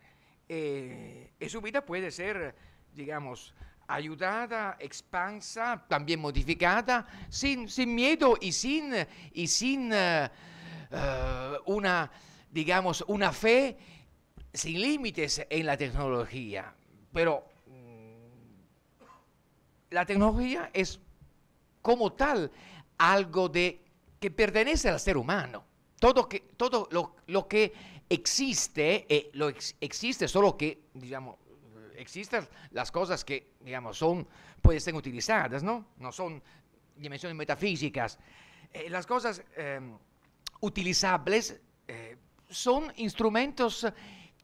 S3: eh, y su vida puede ser, digamos, ayudada, expansa, también modificada, sin, sin miedo y sin, y sin eh, una, digamos, una fe sin límites en la tecnología, pero mm, la tecnología es como tal algo de que pertenece al ser humano. Todo, que, todo lo, que eh, existe, solo que, existan las cosas que, digamos, son, pueden ser utilizadas, ¿no? son dimensiones metafísicas. Eh, las cosas em, utilizables eh, son instrumentos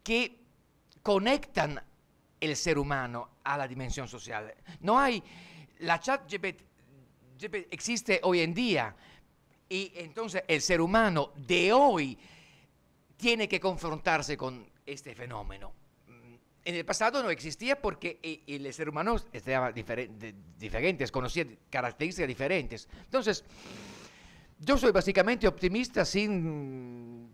S3: que conectan el ser humano a la dimensión social. No hay, la chat existe hoy en día y entonces el ser humano de hoy tiene que confrontarse con este fenómeno. Mm, en el pasado no existía porque eh, el ser humano estaba diferente, conocía características diferentes. Entonces, yo soy básicamente optimista sin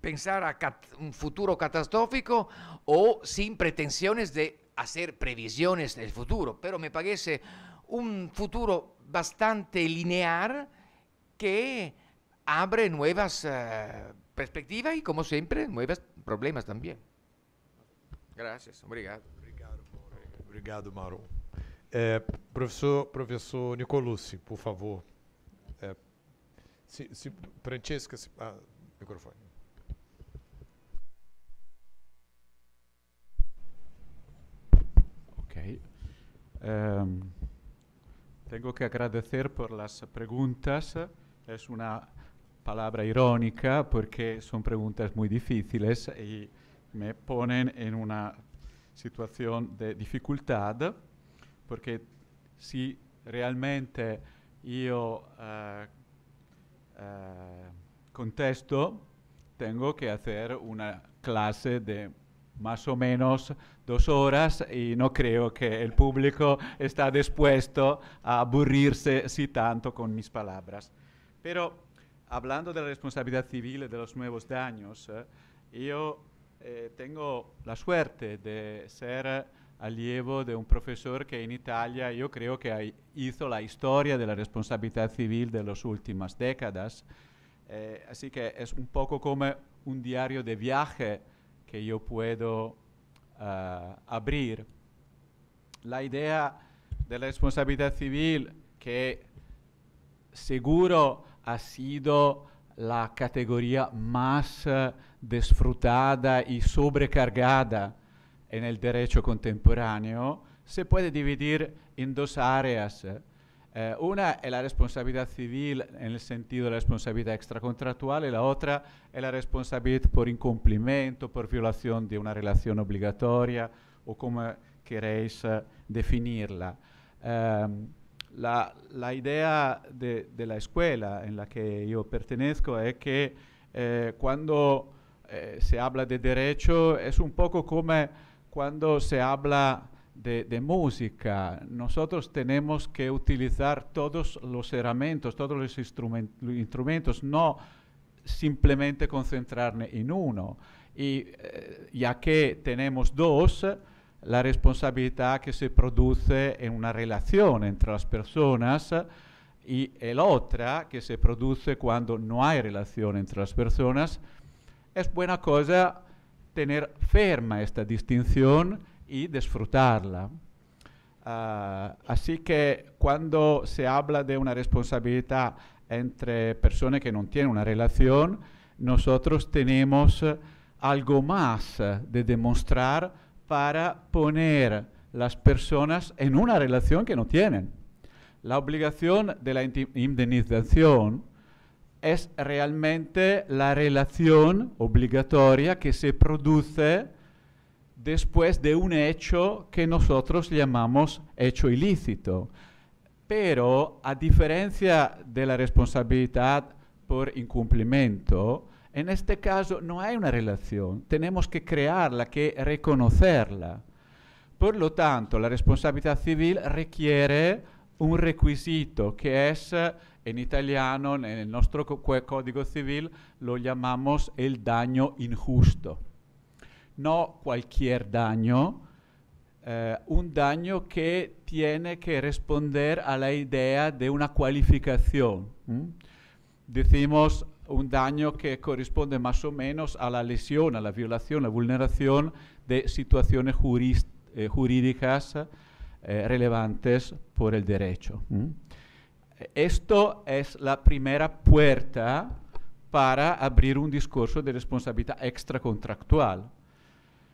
S3: pensar a un futuro catastrófico o sin pretensiones de hacer previsiones del futuro, pero me parece un futuro bastante lineal que abre nuevas eh, perspectivas y, como siempre, nuevos problemas también. Gracias, obrigado.
S2: Obrigado, Mauro. Eh, Nicolucci, por favor. Eh, Francesca, ah,
S4: Em, tengo que agradecer por las preguntas. Es una palabra irónica porque son preguntas muy difíciles y me ponen en una situación de dificultad porque si realmente yo eh, eh, contesto, tengo que hacer una clase de más o menos dos horas y no creo que el público está dispuesto a aburrirse si tanto con mis palabras. Pero hablando de la responsabilidad civil y de los nuevos daños, eh, yo eh, tengo la suerte de ser alievo de un profesor que en Italia yo creo que hizo la historia de la responsabilidad civil de las últimas décadas. Eh, así que es un poco como un diario de viaje que yo puedo uh, abrir. La idea de la responsabilidad civil, que seguro ha sido la categoría más uh, desfrutada y sobrecargada en el derecho contemporáneo, se puede dividir en dos áreas. Eh, una è la responsabilità civile nel el della responsabilità extracontrattuale, responsabilidad extracontractual la otra es la responsabilidad por incumplimiento, por violación de una relazione obbligatoria o come queréis definirla. Um, la, la, idea de, scuola in cui en pertenezco è che eh, cuando eh, se habla de derecho es un poco como cuando se habla de, música, nosotros tenemos que utilizar todos los herramientas, todos los, instrumentos, no simplemente concentrarnos en uno. Y eh, ya que tenemos dos, la responsabilidad que se produce en una relación entre las personas y el otra que se produce cuando no hay relación entre las personas, es buena cosa tener firme esta distinción y disfrutarla. Ah, así que cuando se habla de una responsabilidad entre personas que no tienen una relación, nosotros tenemos algo más de demostrar para poner las personas en una relación que no tienen. La obligación de la indemnización es realmente la relación obligatoria que se produce después de un hecho que nosotros llamamos hecho ilícito. Pero a diferencia de la responsabilidad por incumplimiento, en este caso no hay una relación, tenemos que crearla, que reconocerla. Por lo tanto, la responsabilidad civil requiere un requisito que es, en italiano, en el nuestro código civil, lo llamamos el daño injusto. no cualquier daño, eh, un daño que tiene que responder a la idea de una cualificación. Decimos un daño que corresponde más o menos a la lesión, a la violación, a la vulneración de situaciones eh, jurídicas eh, relevantes por el derecho. Esto es la primera puerta para abrir un discurso de responsabilidad extracontractual.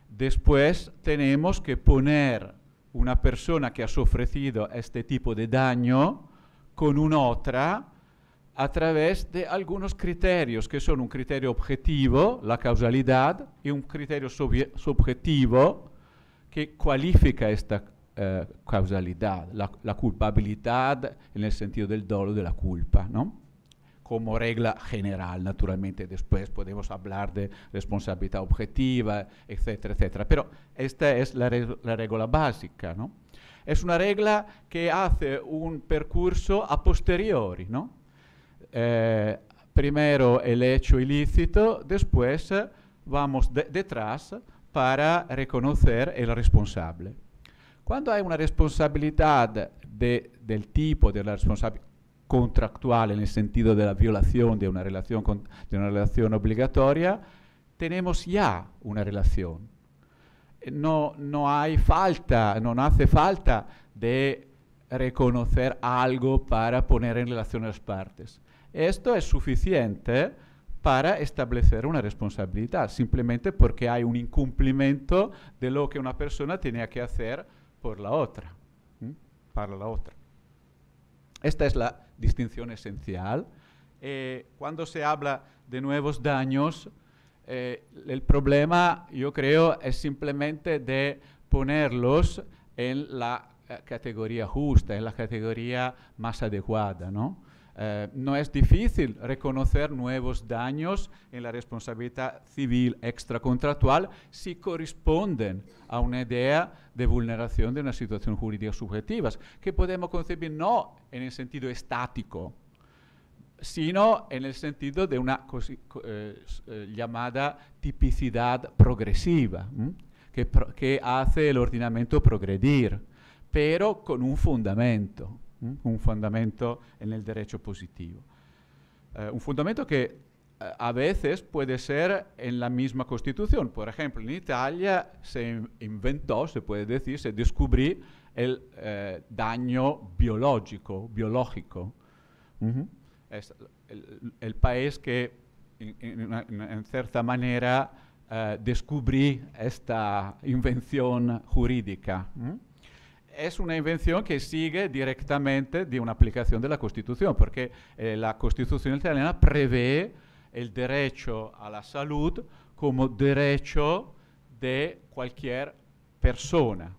S4: Después tenemos que poner una persona que ha sufrido este tipo de daño con una otra a través de algunos criterios, que son un criterio objetivo, la causalidad, y un criterio subjetivo que cualifica esta eh, causalidad, la, culpabilidad en el sentido del dolo de la culpa. ¿no? como regla general. Naturalmente, después podemos hablar de responsabilidad objetiva, etcétera, etcétera. Pero esta es la, regla básica, ¿no? Es una regla que hace un percurso a posteriori, ¿no? Eh, primero el hecho ilícito, después eh, vamos detrás para reconocer el responsable. Cuando hay una responsabilidad del tipo de la responsabilidad contractual en el sentido de la violación de una relación, de una relación obligatoria, tenemos ya una relación. Eh, no, no, hay falta, no hace falta de reconocer algo para poner en relación las partes. Esto es suficiente para establecer una responsabilidad, simplemente porque hay un incumplimiento de lo que una persona tenía que hacer por la otra, para la otra. Esta es la distinción esencial. Eh, cuando se habla de nuevos daños, eh, el problema, yo creo, es simplemente de ponerlos en la eh, categoría justa, en la categoría más adecuada, ¿no? Eh, no es difícil reconocer nuevos daños en la responsabilidad civil extracontractual si corresponden a una idea de vulneración de una situación jurídica subjetiva, que podemos concebir no en el sentido estático, sino en el sentido de una eh, eh, llamada tipicidad progresiva, que, que hace el ordenamiento progredir, pero con un fundamento un fundamento en el derecho positivo. Eh, un fundamento que eh, a veces puede ser en la misma constitución. Por ejemplo, en Italia se inventó, se puede decir, se descubrió el eh, daño biológico, biológico. el, país que, en, cierta manera, eh, descubrí esta invención jurídica es una invención que sigue directamente de una aplicación de la Constitución, porque eh, la Constitución italiana prevé el derecho a la salud como derecho de cualquier persona,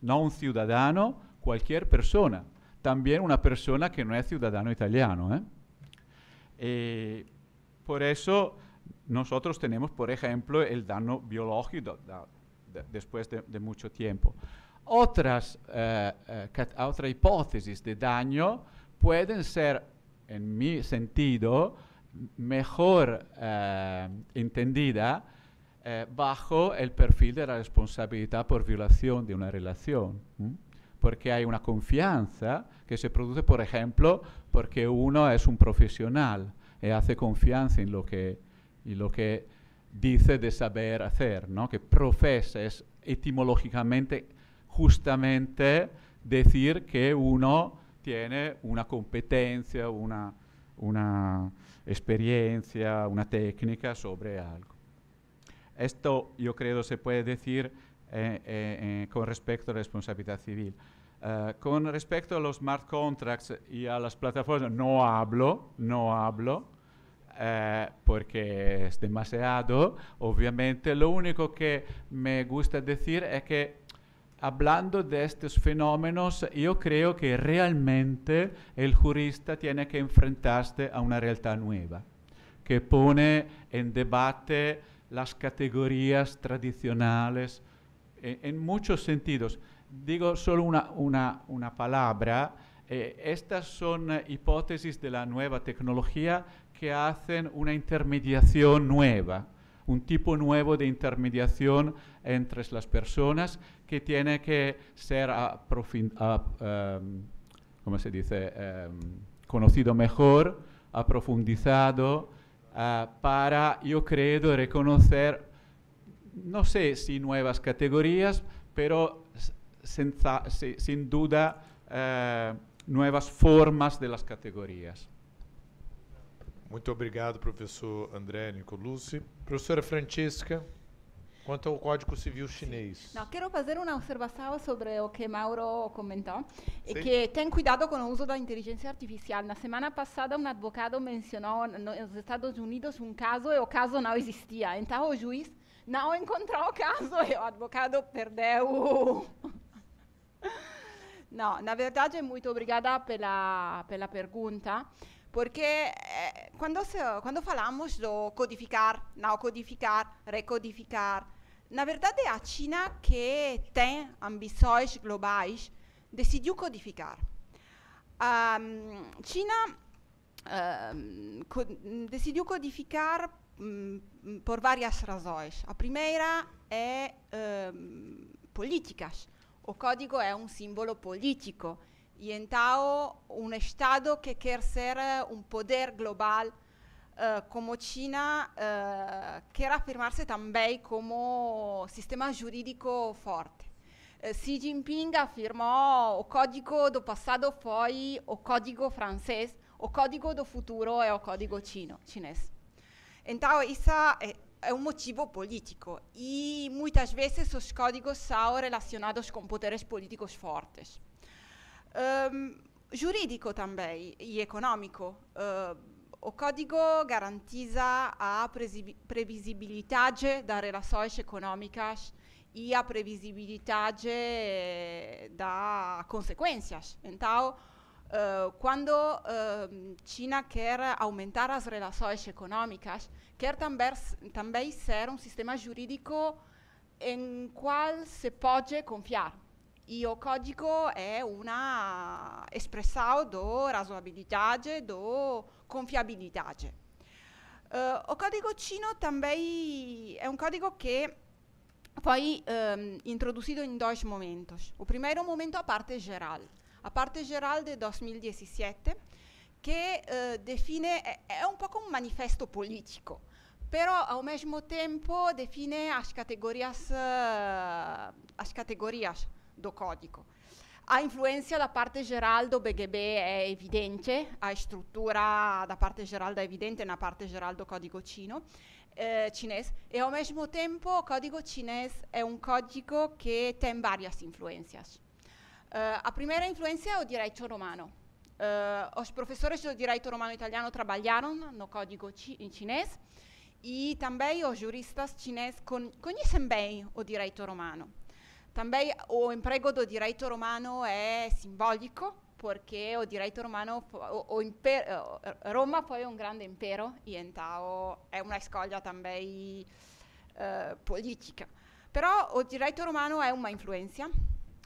S4: no, un ciudadano, cualquier persona, también una persona que no es ciudadano italiano. ¿eh? Eh, por eso nosotros tenemos, por ejemplo, el daño biológico después de, de, mucho tiempo. Otras, eh, eh, otra hipótesis de daño pueden ser, en mi sentido, mejor eh, entendida bajo el perfil de la responsabilidad por violación de una relación. Porque hay una confianza que se produce, por ejemplo, porque uno es un profesional y hace confianza en lo que, dice de saber hacer, que profesa es etimológicamente justamente decir que uno tiene una competencia, una, experiencia, una técnica sobre algo. Esto yo creo se puede decir eh, eh, eh, con respecto a la responsabilidad civil. con respecto a los smart contracts y a las plataformas, no hablo, no hablo, porque es demasiado. Obviamente, lo único que me gusta decir es que hablando de estos fenómenos, yo creo que realmente el jurista tiene que enfrentarse a una realidad nueva, que pone en debate las categorías tradicionales e, en, muchos sentidos. Digo solo una, palabra. Eh, estas son hipótesis de la nueva tecnología que hacen una intermediación nueva, un tipo nuevo de intermediación entre las personas que tiene que ser em, se dice? Em, conocido mejor, aprofundizado, eh, para, yo creo, reconocer, no sé si nuevas categorías, pero sin, duda eh, nuevas formas de las categorías. Muito obrigado, professor André Nicolucci. Profesora Francesca.
S2: Quanto ao Código Civil chinês.
S5: Não, quero fazer uma observação sobre o que Mauro comentou, Sim. que tem cuidado com o uso da inteligência artificial. Na semana passada, um advogado mencionou nos Estados Unidos um caso e o caso não existia. Então, o juiz não encontrou o caso e o advogado perdeu. Não, na verdade, muito obrigada pela, pela pergunta. porque eh, quando, se, quando falamos do codificar, não codificar, recodificar, na verdade a China que tem ambições globais decidiu codificar. A um, China um, co decidiu codificar um, por várias razões. A primeira é políticas. O código é um símbolo político. E então, um Estado que quer ser eh, um poder global, uh, como China, uh, eh, quer afirmar-se também como sistema jurídico forte. Uh, Xi Jinping afirmou o código do passado foi o código francês, o código do futuro é o código chino, chinês. Então, isso é, é um motivo político e muitas vezes os códigos são relacionados com poderes políticos fortes. Um, ehm, jurídico também e econômico. Uh, eh, o código garantiza a previsibilidade das relações econômicas e a previsibilidade eh, das consequências. Então, uh, eh, quando uh, ehm, China quer aumentar as relações econômicas, quer também, também ser um sistema jurídico em qual se pode confiar. Io código è una expressão do razoabilidade, do confiabilidade. Uh, eh, o código chino também é um código que foi um, ehm, introduzido em dois momentos. O primeiro momento, a parte geral. A parte geral de 2017, che uh, define, è un po' come un manifesto politico, però ao mesmo tempo define as categorias, uh, as categorias do codico. A influenza da parte Geraldo Beghebè è evidente, a struttura da parte Geraldo è evidente, na parte Geraldo codigo cino, eh, cinese, e ao mesmo tempo codigo cinese è un codigo che tem várias influências. Uh, eh, a primeira influência é o direito romano. Uh, os professores do direito romano italiano trabalharam no código ci chinês e também os juristas chineses con conhecem bem o direito romano. Também o emprego do direito romano è simbólico, perché o direito romano, o, o impero, Roma foi un grande impero, e então è una scoglia também uh, eh, política. Però o direito romano è una influenza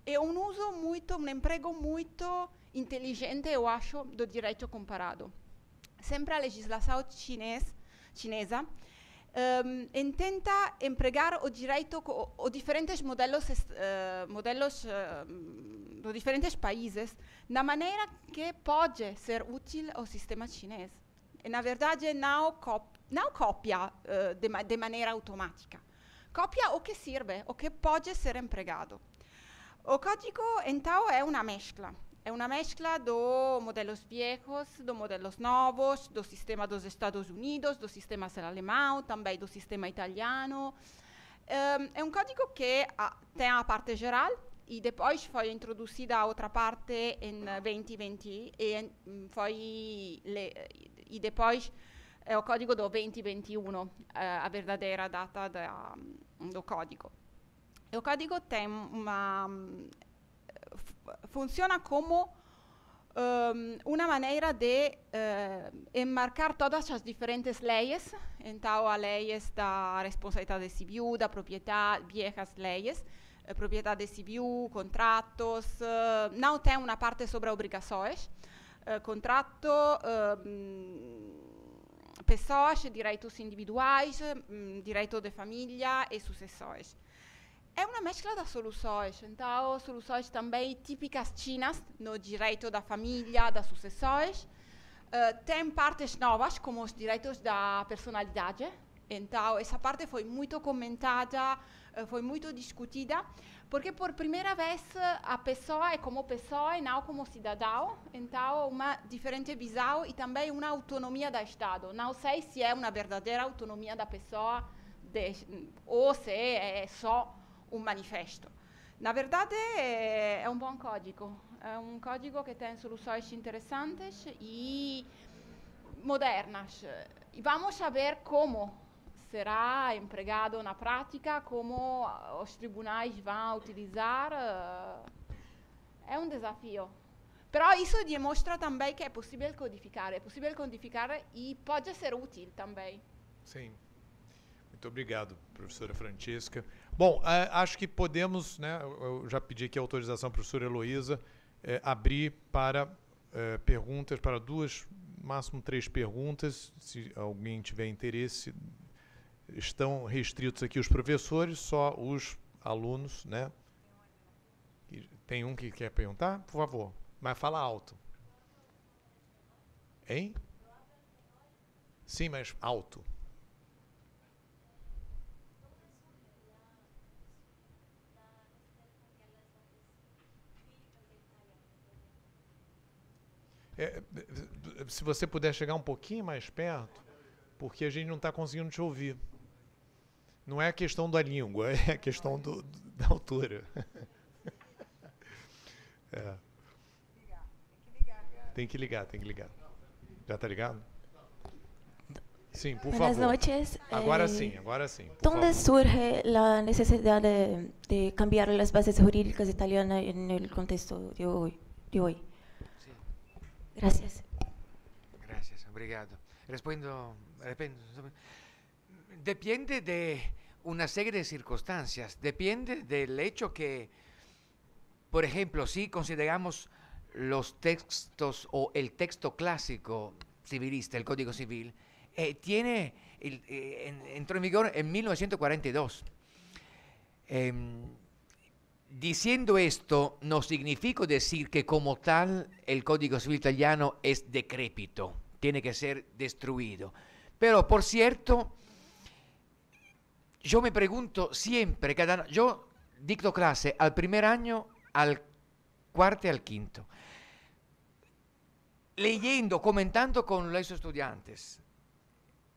S5: e un uso molto, un emprego molto intelligente eu acho, do direito comparato. Sempre a legislazione cinese, chinesa um, ehm, empregar o direito ou diferentes modelos, uh, modelos uh, de diferentes países na maneira que pode ser útil ao sistema chinês. E, na verdade, não, cop não copia uh, de, ma de maneira automática. Copia o que serve, o que pode ser empregado. O código, então, é uma mescla. È una mescla di modelli viejos, di modelli nuovi, del sistema degli Stati Uniti, del sistema alemão, anche del sistema italiano. Um, ehm, é um código che ha tem a parte geral e depois foi introduzida da outra parte em 2020 e, um, foi le, e depois é o do 2021, uh, eh, a verdadeira data da, um, do código. O código tem uma mm, funciona como um, ehm, una maneira de uh, enmarcar todas as diferentes leis, então a leis da responsabilidade civil, da propriedade, viejas leis, eh, propriedade CBU, contratos, uh, eh, não tem uma parte sobre obrigações, uh, contrato, ehm, pessoas, direitos individuais, um, direito de família e sucessões. é uma mescla das soluções. Então, soluções também típicas chinas no direito da família, das sucessões. Uh, tem partes novas, como os direitos da personalidade. Então, essa parte foi muito comentada, eh, foi muito discutida, porque por primeira vez eh, a pessoa é como pessoa e não como cidadão. Então, uma diferente visão e também uma autonomia do Estado. Não sei se é uma verdadeira autonomia da pessoa de, ou se é só un manifesto. La verdade è, é um bom código, è un código che tem soluzioni interessanti e modernas. E vamos saber como será empregado na prática, como os vanno a utilizzare. Eh, è un um desafio. Però isso dimostra anche che è possibile codificare, è possibile codificare e può essere utile também.
S2: Sim. Muito obrigado, professora Francesca. Bom, é, acho que podemos, né? Eu já pedi aqui a autorização para o professor Heloísa é, abrir para é, perguntas, para duas, máximo três perguntas, se alguém tiver interesse. Estão restritos aqui os professores, só os alunos, né? Tem um que quer perguntar? Por favor, mas fala alto. Hein? Sim, mas alto. É, é, se você puder chegar um pouquinho mais perto, porque a gente não está conseguindo te ouvir. Não é a questão da língua, é a questão do, da altura. É. Tem que ligar, tem que ligar. Já está ligado? Sim, por Buenas favor. noches. noites. eh, sim, agora sim. ¿Dónde favor. surge
S5: a necessidade de, de, cambiar as bases jurídicas italianas no contexto de hoje. De Gracias.
S3: Gracias, obrigado. Respondo, depende de una serie de circunstancias, depende del hecho que, por ejemplo, si consideramos los textos o el texto clásico civilista, el Código Civil, eh, tiene, eh, entró en vigor en 1942. Diciendo esto, no significa decir que como tal el Código Civil italiano es decrépito, tiene que ser destruido. Pero, por cierto, yo me pregunto siempre, yo dicto clase al primer año, al cuarto y al quinto, leyendo, comentando con los estudiantes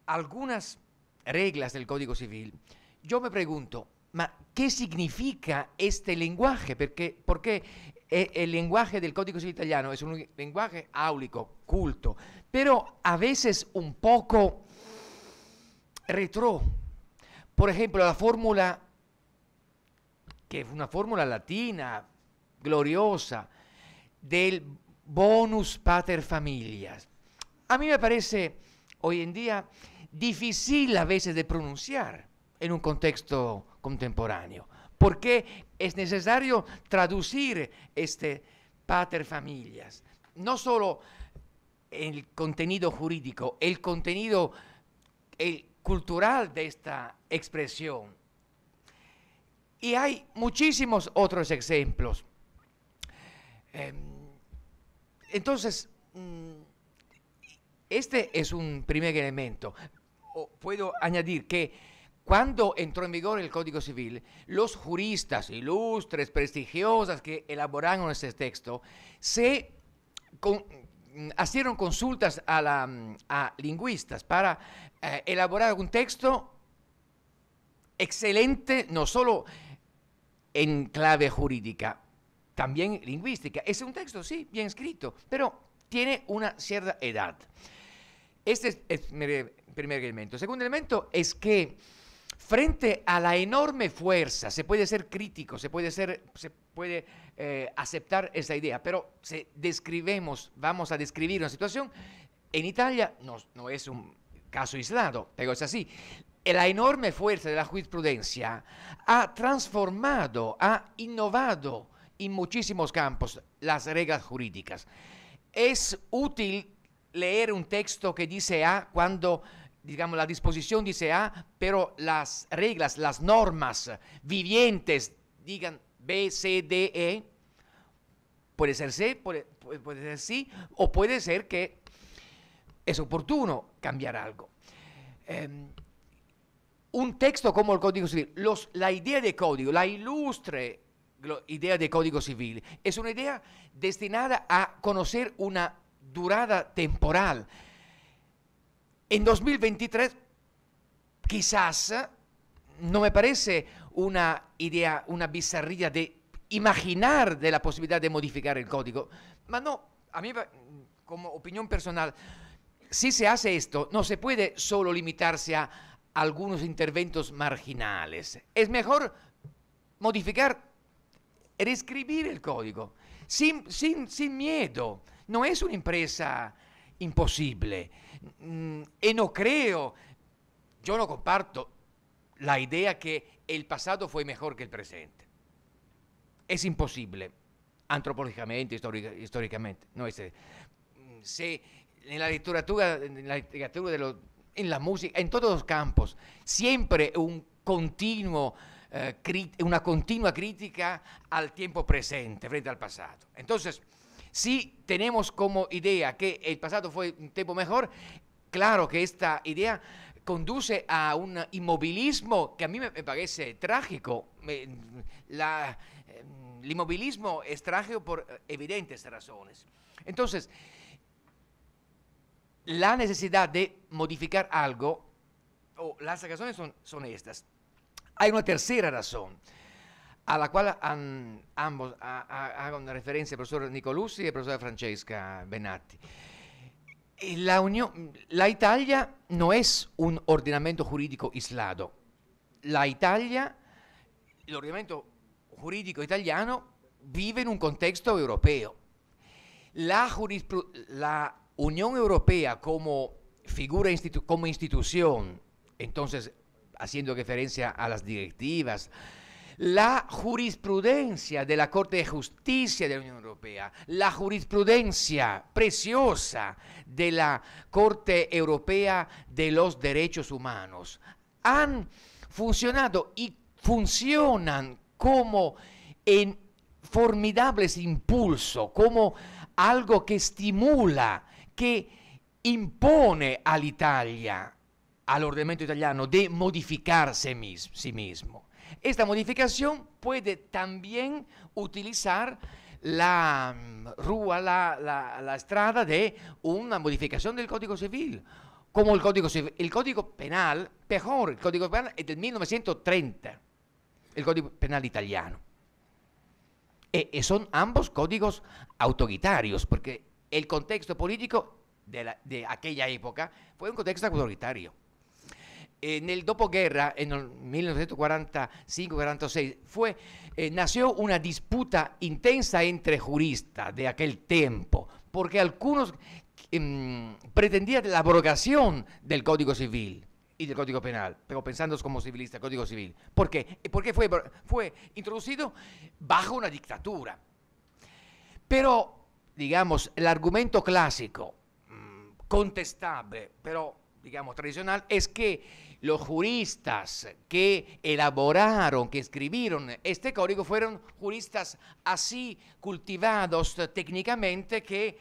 S3: algunas reglas del Código Civil, yo me pregunto, ¿Qué significa este lenguaje? Porque eh, el lenguaje del Código Civil Italiano es un lenguaje áulico, culto, pero a veces un poco retro. Por ejemplo, la fórmula, que es una fórmula latina, gloriosa, del bonus pater familias. A mí me parece hoy en día difícil a veces de pronunciar en un contexto contemporáneo. porque es necesario traducir este pater familias? No solo el contenido jurídico, el contenido cultural de esta expresión. Y hay muchísimos otros ejemplos. Em, entonces, mm, este es un primer elemento. Puedo añadir que cuando entró en vigor el Código Civil, los juristas ilustres, prestigiosas que elaboraron ese texto, se hicieron consultas a, lingüistas para eh, elaborar un texto excelente, no solo en clave jurídica, también lingüística. Es un texto, sí, bien escrito, pero tiene una cierta edad. Este es el primer elemento. El segundo elemento es que Frente a la enorme fuerza, se puede ser crítico, se puede, ser, se puede eh, aceptar esa idea, pero si describemos, vamos a describir una situación, en Italia no, es un caso aislado, pero es así. La enorme fuerza de la jurisprudencia ha transformado, ha innovado en muchísimos campos las reglas jurídicas. Es útil leer un texto que dice A cuando digamos, la disposición dice A, ah, pero las reglas, las normas vivientes digan B, C, D, E, puede ser C, puede, ser sí, o puede ser que es oportuno cambiar algo. Em, un texto como el Código Civil, los, la idea de código, la ilustre idea de Código Civil, es una idea destinada a conocer una durada temporal en 2023, quizás, ¿eh? no me parece una idea, una bizarría de imaginar de la posibilidad de modificar el código. Pero no, a mí, como opinión personal, si se hace esto, no se puede solo limitarse a algunos interventos marginales. Es mejor modificar, reescribir el código, sin, sin, sin miedo. No es una empresa imposible. Mm, y no creo, yo no comparto la idea que el pasado fue mejor que el presente. Es imposible, antropológicamente, históricamente. No es, mm, en la literatura, en la, literatura en la música, en todos los campos, siempre un continuo, eh, una continua crítica al tiempo presente frente al pasado. Entonces, si tenemos como idea que el pasado fue un tiempo mejor, claro que esta idea conduce a un inmovilismo que a mí me parece trágico. Em, el inmovilismo es trágico por evidentes razones. Entonces, la necesidad de modificar algo, o las razones son estas. Hay una tercera razón a la cual ambos hagan referencia el profesor Nicolussi y el profesor Francesca Benatti. La, Unión, la Italia no es un ordenamiento jurídico aislado. La Italia, el ordenamiento jurídico italiano vive en un contexto europeo. La, Unión Europea como figura, como institución, entonces haciendo referencia a las directivas, la jurisprudencia de la Corte de Justicia de la Unión Europea, la jurisprudencia preciosa de la Corte Europea de los Derechos Humanos, han funcionado y funcionan como en formidables impulso, como algo que estimula, que impone a Italia, al ordenamiento italiano, de modificarse sí mismo. Esta modificación puede también utilizar la mm, rúa, la, estrada de una modificación del Código Civil. Como el Código Civil, el Código Penal, mejor, el Código Penal es del 1930, el Código Penal italiano. E, e son ambos códigos autoritarios, porque el contexto político de aquella época fue un contexto autoritario en el dopoguerra, en 1945-46, fue, eh, nació una disputa intensa entre juristas de aquel tiempo, porque algunos em, pretendían la abrogación del Código Civil y del Código Penal, pero pensando como civilista, Código Civil. ¿Por qué? Porque fue, fue introducido bajo una dictadura. Pero, digamos, el argumento clásico, mm, contestable, pero digamos, tradicional, es que los juristas que elaboraron, que escribieron este código fueron juristas así cultivados técnicamente que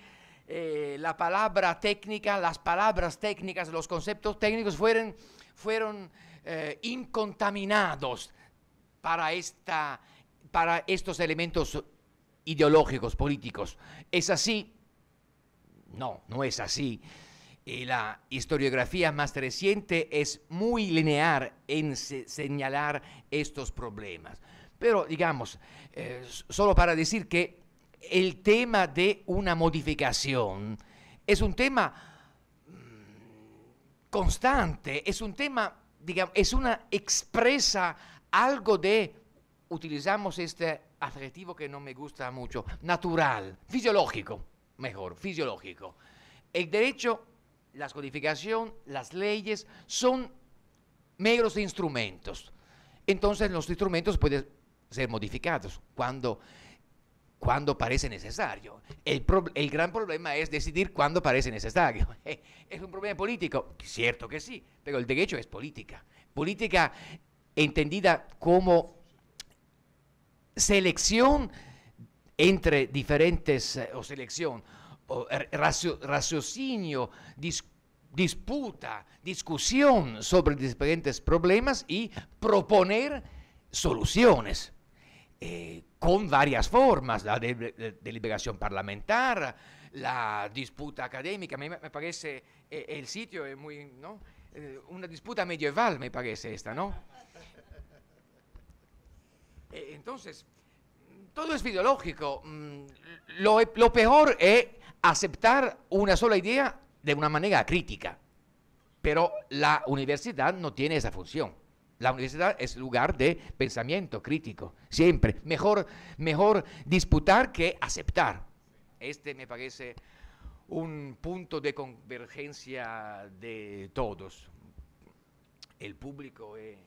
S3: eh, la palabra técnica, las palabras técnicas, los conceptos técnicos fueron, fueron eh, incontaminados para, esta, para estos elementos ideológicos, políticos. ¿Es así? No, no es así. Y eh, la historiografía más reciente es muy lineal en señalar estos problemas. Pero digamos, eh, solo para decir que el tema de una modificación es un tema mm, constante, es un tema, digamos, es una expresa algo de, utilizamos este adjetivo que no me gusta mucho, natural, fisiológico, mejor, fisiológico. El derecho las codificación, las leyes, son meros instrumentos. Entonces los instrumentos pueden ser modificados cuando, cuando parece necesario. El, el gran problema es decidir cuándo parece necesario. ¿Es un problema político? Cierto que sí, pero el derecho es política. Política entendida como selección entre diferentes, eh, o selección, Er, raciocinio, disputa, discusión sobre diferentes problemas y proponer soluciones. Eh, con varias formas, la deliberación parlamentaria parlamentar, la disputa académica, me, parece, eh, el sitio es muy, ¿no? Eh, una disputa medieval, me parece esta, ¿no? entonces,
S5: todo es ideológico.
S3: Mm, lo, peor es aceptar una sola idea de una manera crítica. Pero la universidad no tiene esa función. La universidad es lugar de pensamiento crítico, siempre. Mejor, mejor disputar que aceptar. Este me parece un punto de convergencia de todos, el público, eh,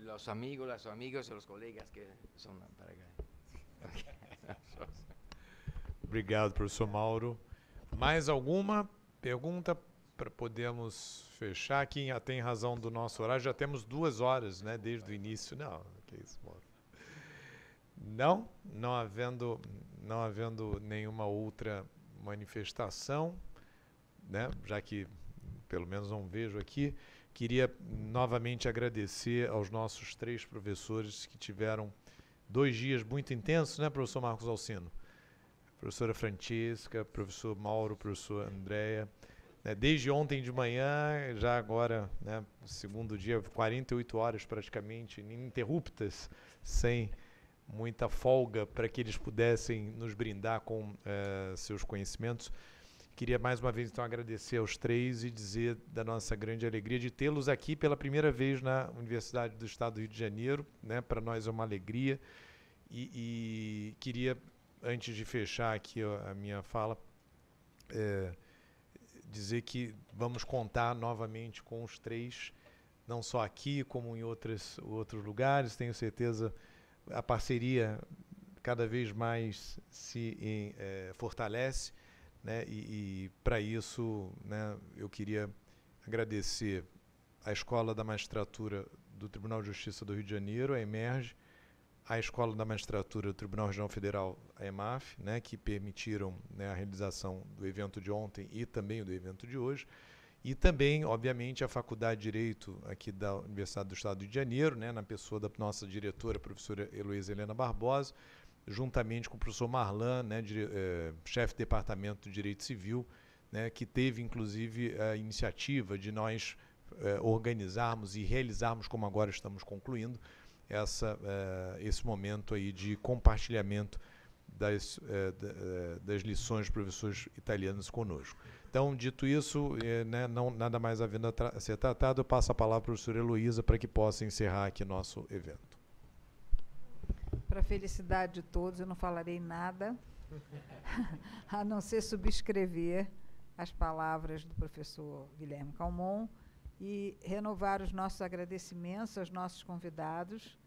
S3: los amigos, las amigas y los colegas que son para acá.
S2: Obrigado, professor Mauro. Mais alguma pergunta para podermos fechar? Quem já tem razão do nosso horário, já temos duas horas, né? Desde o início. Não, que isso, Mauro. Não, não havendo, não havendo nenhuma outra manifestação, né? já que pelo menos não vejo aqui, queria novamente agradecer aos nossos três professores que tiveram dois dias muito intensos, né, professor Marcos Alcino? professora Francisca, professor Mauro, professor Andréa. Né, desde ontem de manhã, já agora, né, segundo dia, 48 horas praticamente ininterruptas, sem muita folga para que eles pudessem nos brindar com eh, seus conhecimentos. Queria mais uma vez então agradecer aos três e dizer da nossa grande alegria de tê-los aqui pela primeira vez na Universidade do Estado do Rio de Janeiro. Né? Para nós é uma alegria e, e queria antes de fechar aqui a minha fala, é, dizer que vamos contar novamente com os três, não só aqui como em outros outros lugares. Tenho certeza a parceria cada vez mais se em, é, fortalece, né? E, e para isso, né, eu queria agradecer à Escola da Magistratura do Tribunal de Justiça do Rio de Janeiro, a Emerge, a Escola da Magistratura do Tribunal Regional Federal, a EMAF, né, que permitiram né, a realização do evento de ontem e também do evento de hoje, e também, obviamente, a Faculdade de Direito aqui da Universidade do Estado de Janeiro, né, na pessoa da nossa diretora, professora Heloísa Helena Barbosa, juntamente com o professor Marlan, né, de, eh, chefe do Departamento de Direito Civil, né, que teve, inclusive, a iniciativa de nós eh, organizarmos e realizarmos, como agora estamos concluindo, essa, eh, esse momento aí de compartilhamento das, eh, eh, das lições dos professores italianos conosco. Então, dito isso, né, não, nada mais havendo a, tra ser tratado, eu passo a palavra para a professora Heloísa para que possa encerrar aqui nosso evento.
S1: Para a felicidade de todos, eu não falarei nada, a não ser subscrever as palavras do professor Guilherme Calmon e renovar os nossos agradecimentos aos nossos convidados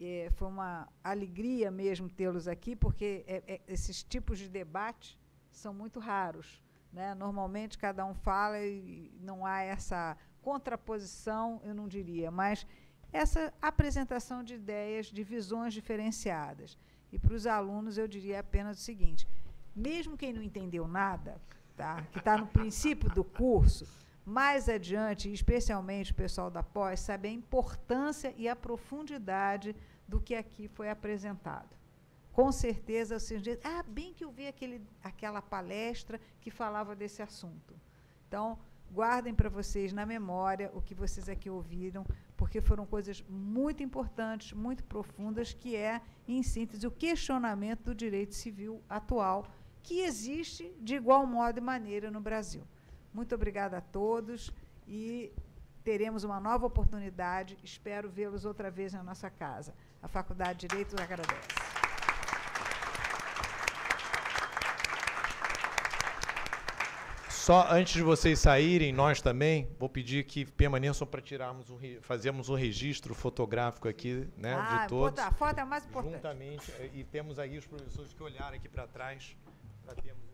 S1: é, foi uma alegria mesmo tê-los aqui, porque é, é, esses tipos de debate são muito raros. Né? Normalmente cada um fala e não há essa contraposição, eu não diria, mas essa apresentação de ideias, de visões diferenciadas. E para os alunos eu diria apenas o seguinte: mesmo quem não entendeu nada, tá, que está no princípio do curso, mais adiante, especialmente o pessoal da pós, saber a importância e a profundidade do que aqui foi apresentado. Com certeza, vocês dizem, ah, bem que eu vi aquele, aquela palestra que falava desse assunto. Então, guardem para vocês na memória o que vocês aqui ouviram, porque foram coisas muito importantes, muito profundas, que é, em síntese, o questionamento do direito civil atual, que existe de igual modo e maneira no Brasil. Muito obrigada a todos e teremos uma nova oportunidade. Espero vê-los outra vez na nossa casa. A Faculdade de Direito agradece.
S2: Só antes de vocês saírem, nós também vou pedir que permaneçam para tirarmos um, fazermos um registro fotográfico aqui, né, ah, de todos. A foto é mais importante. Juntamente eh, e temos aí os professores que olharam aqui para trás para
S1: termos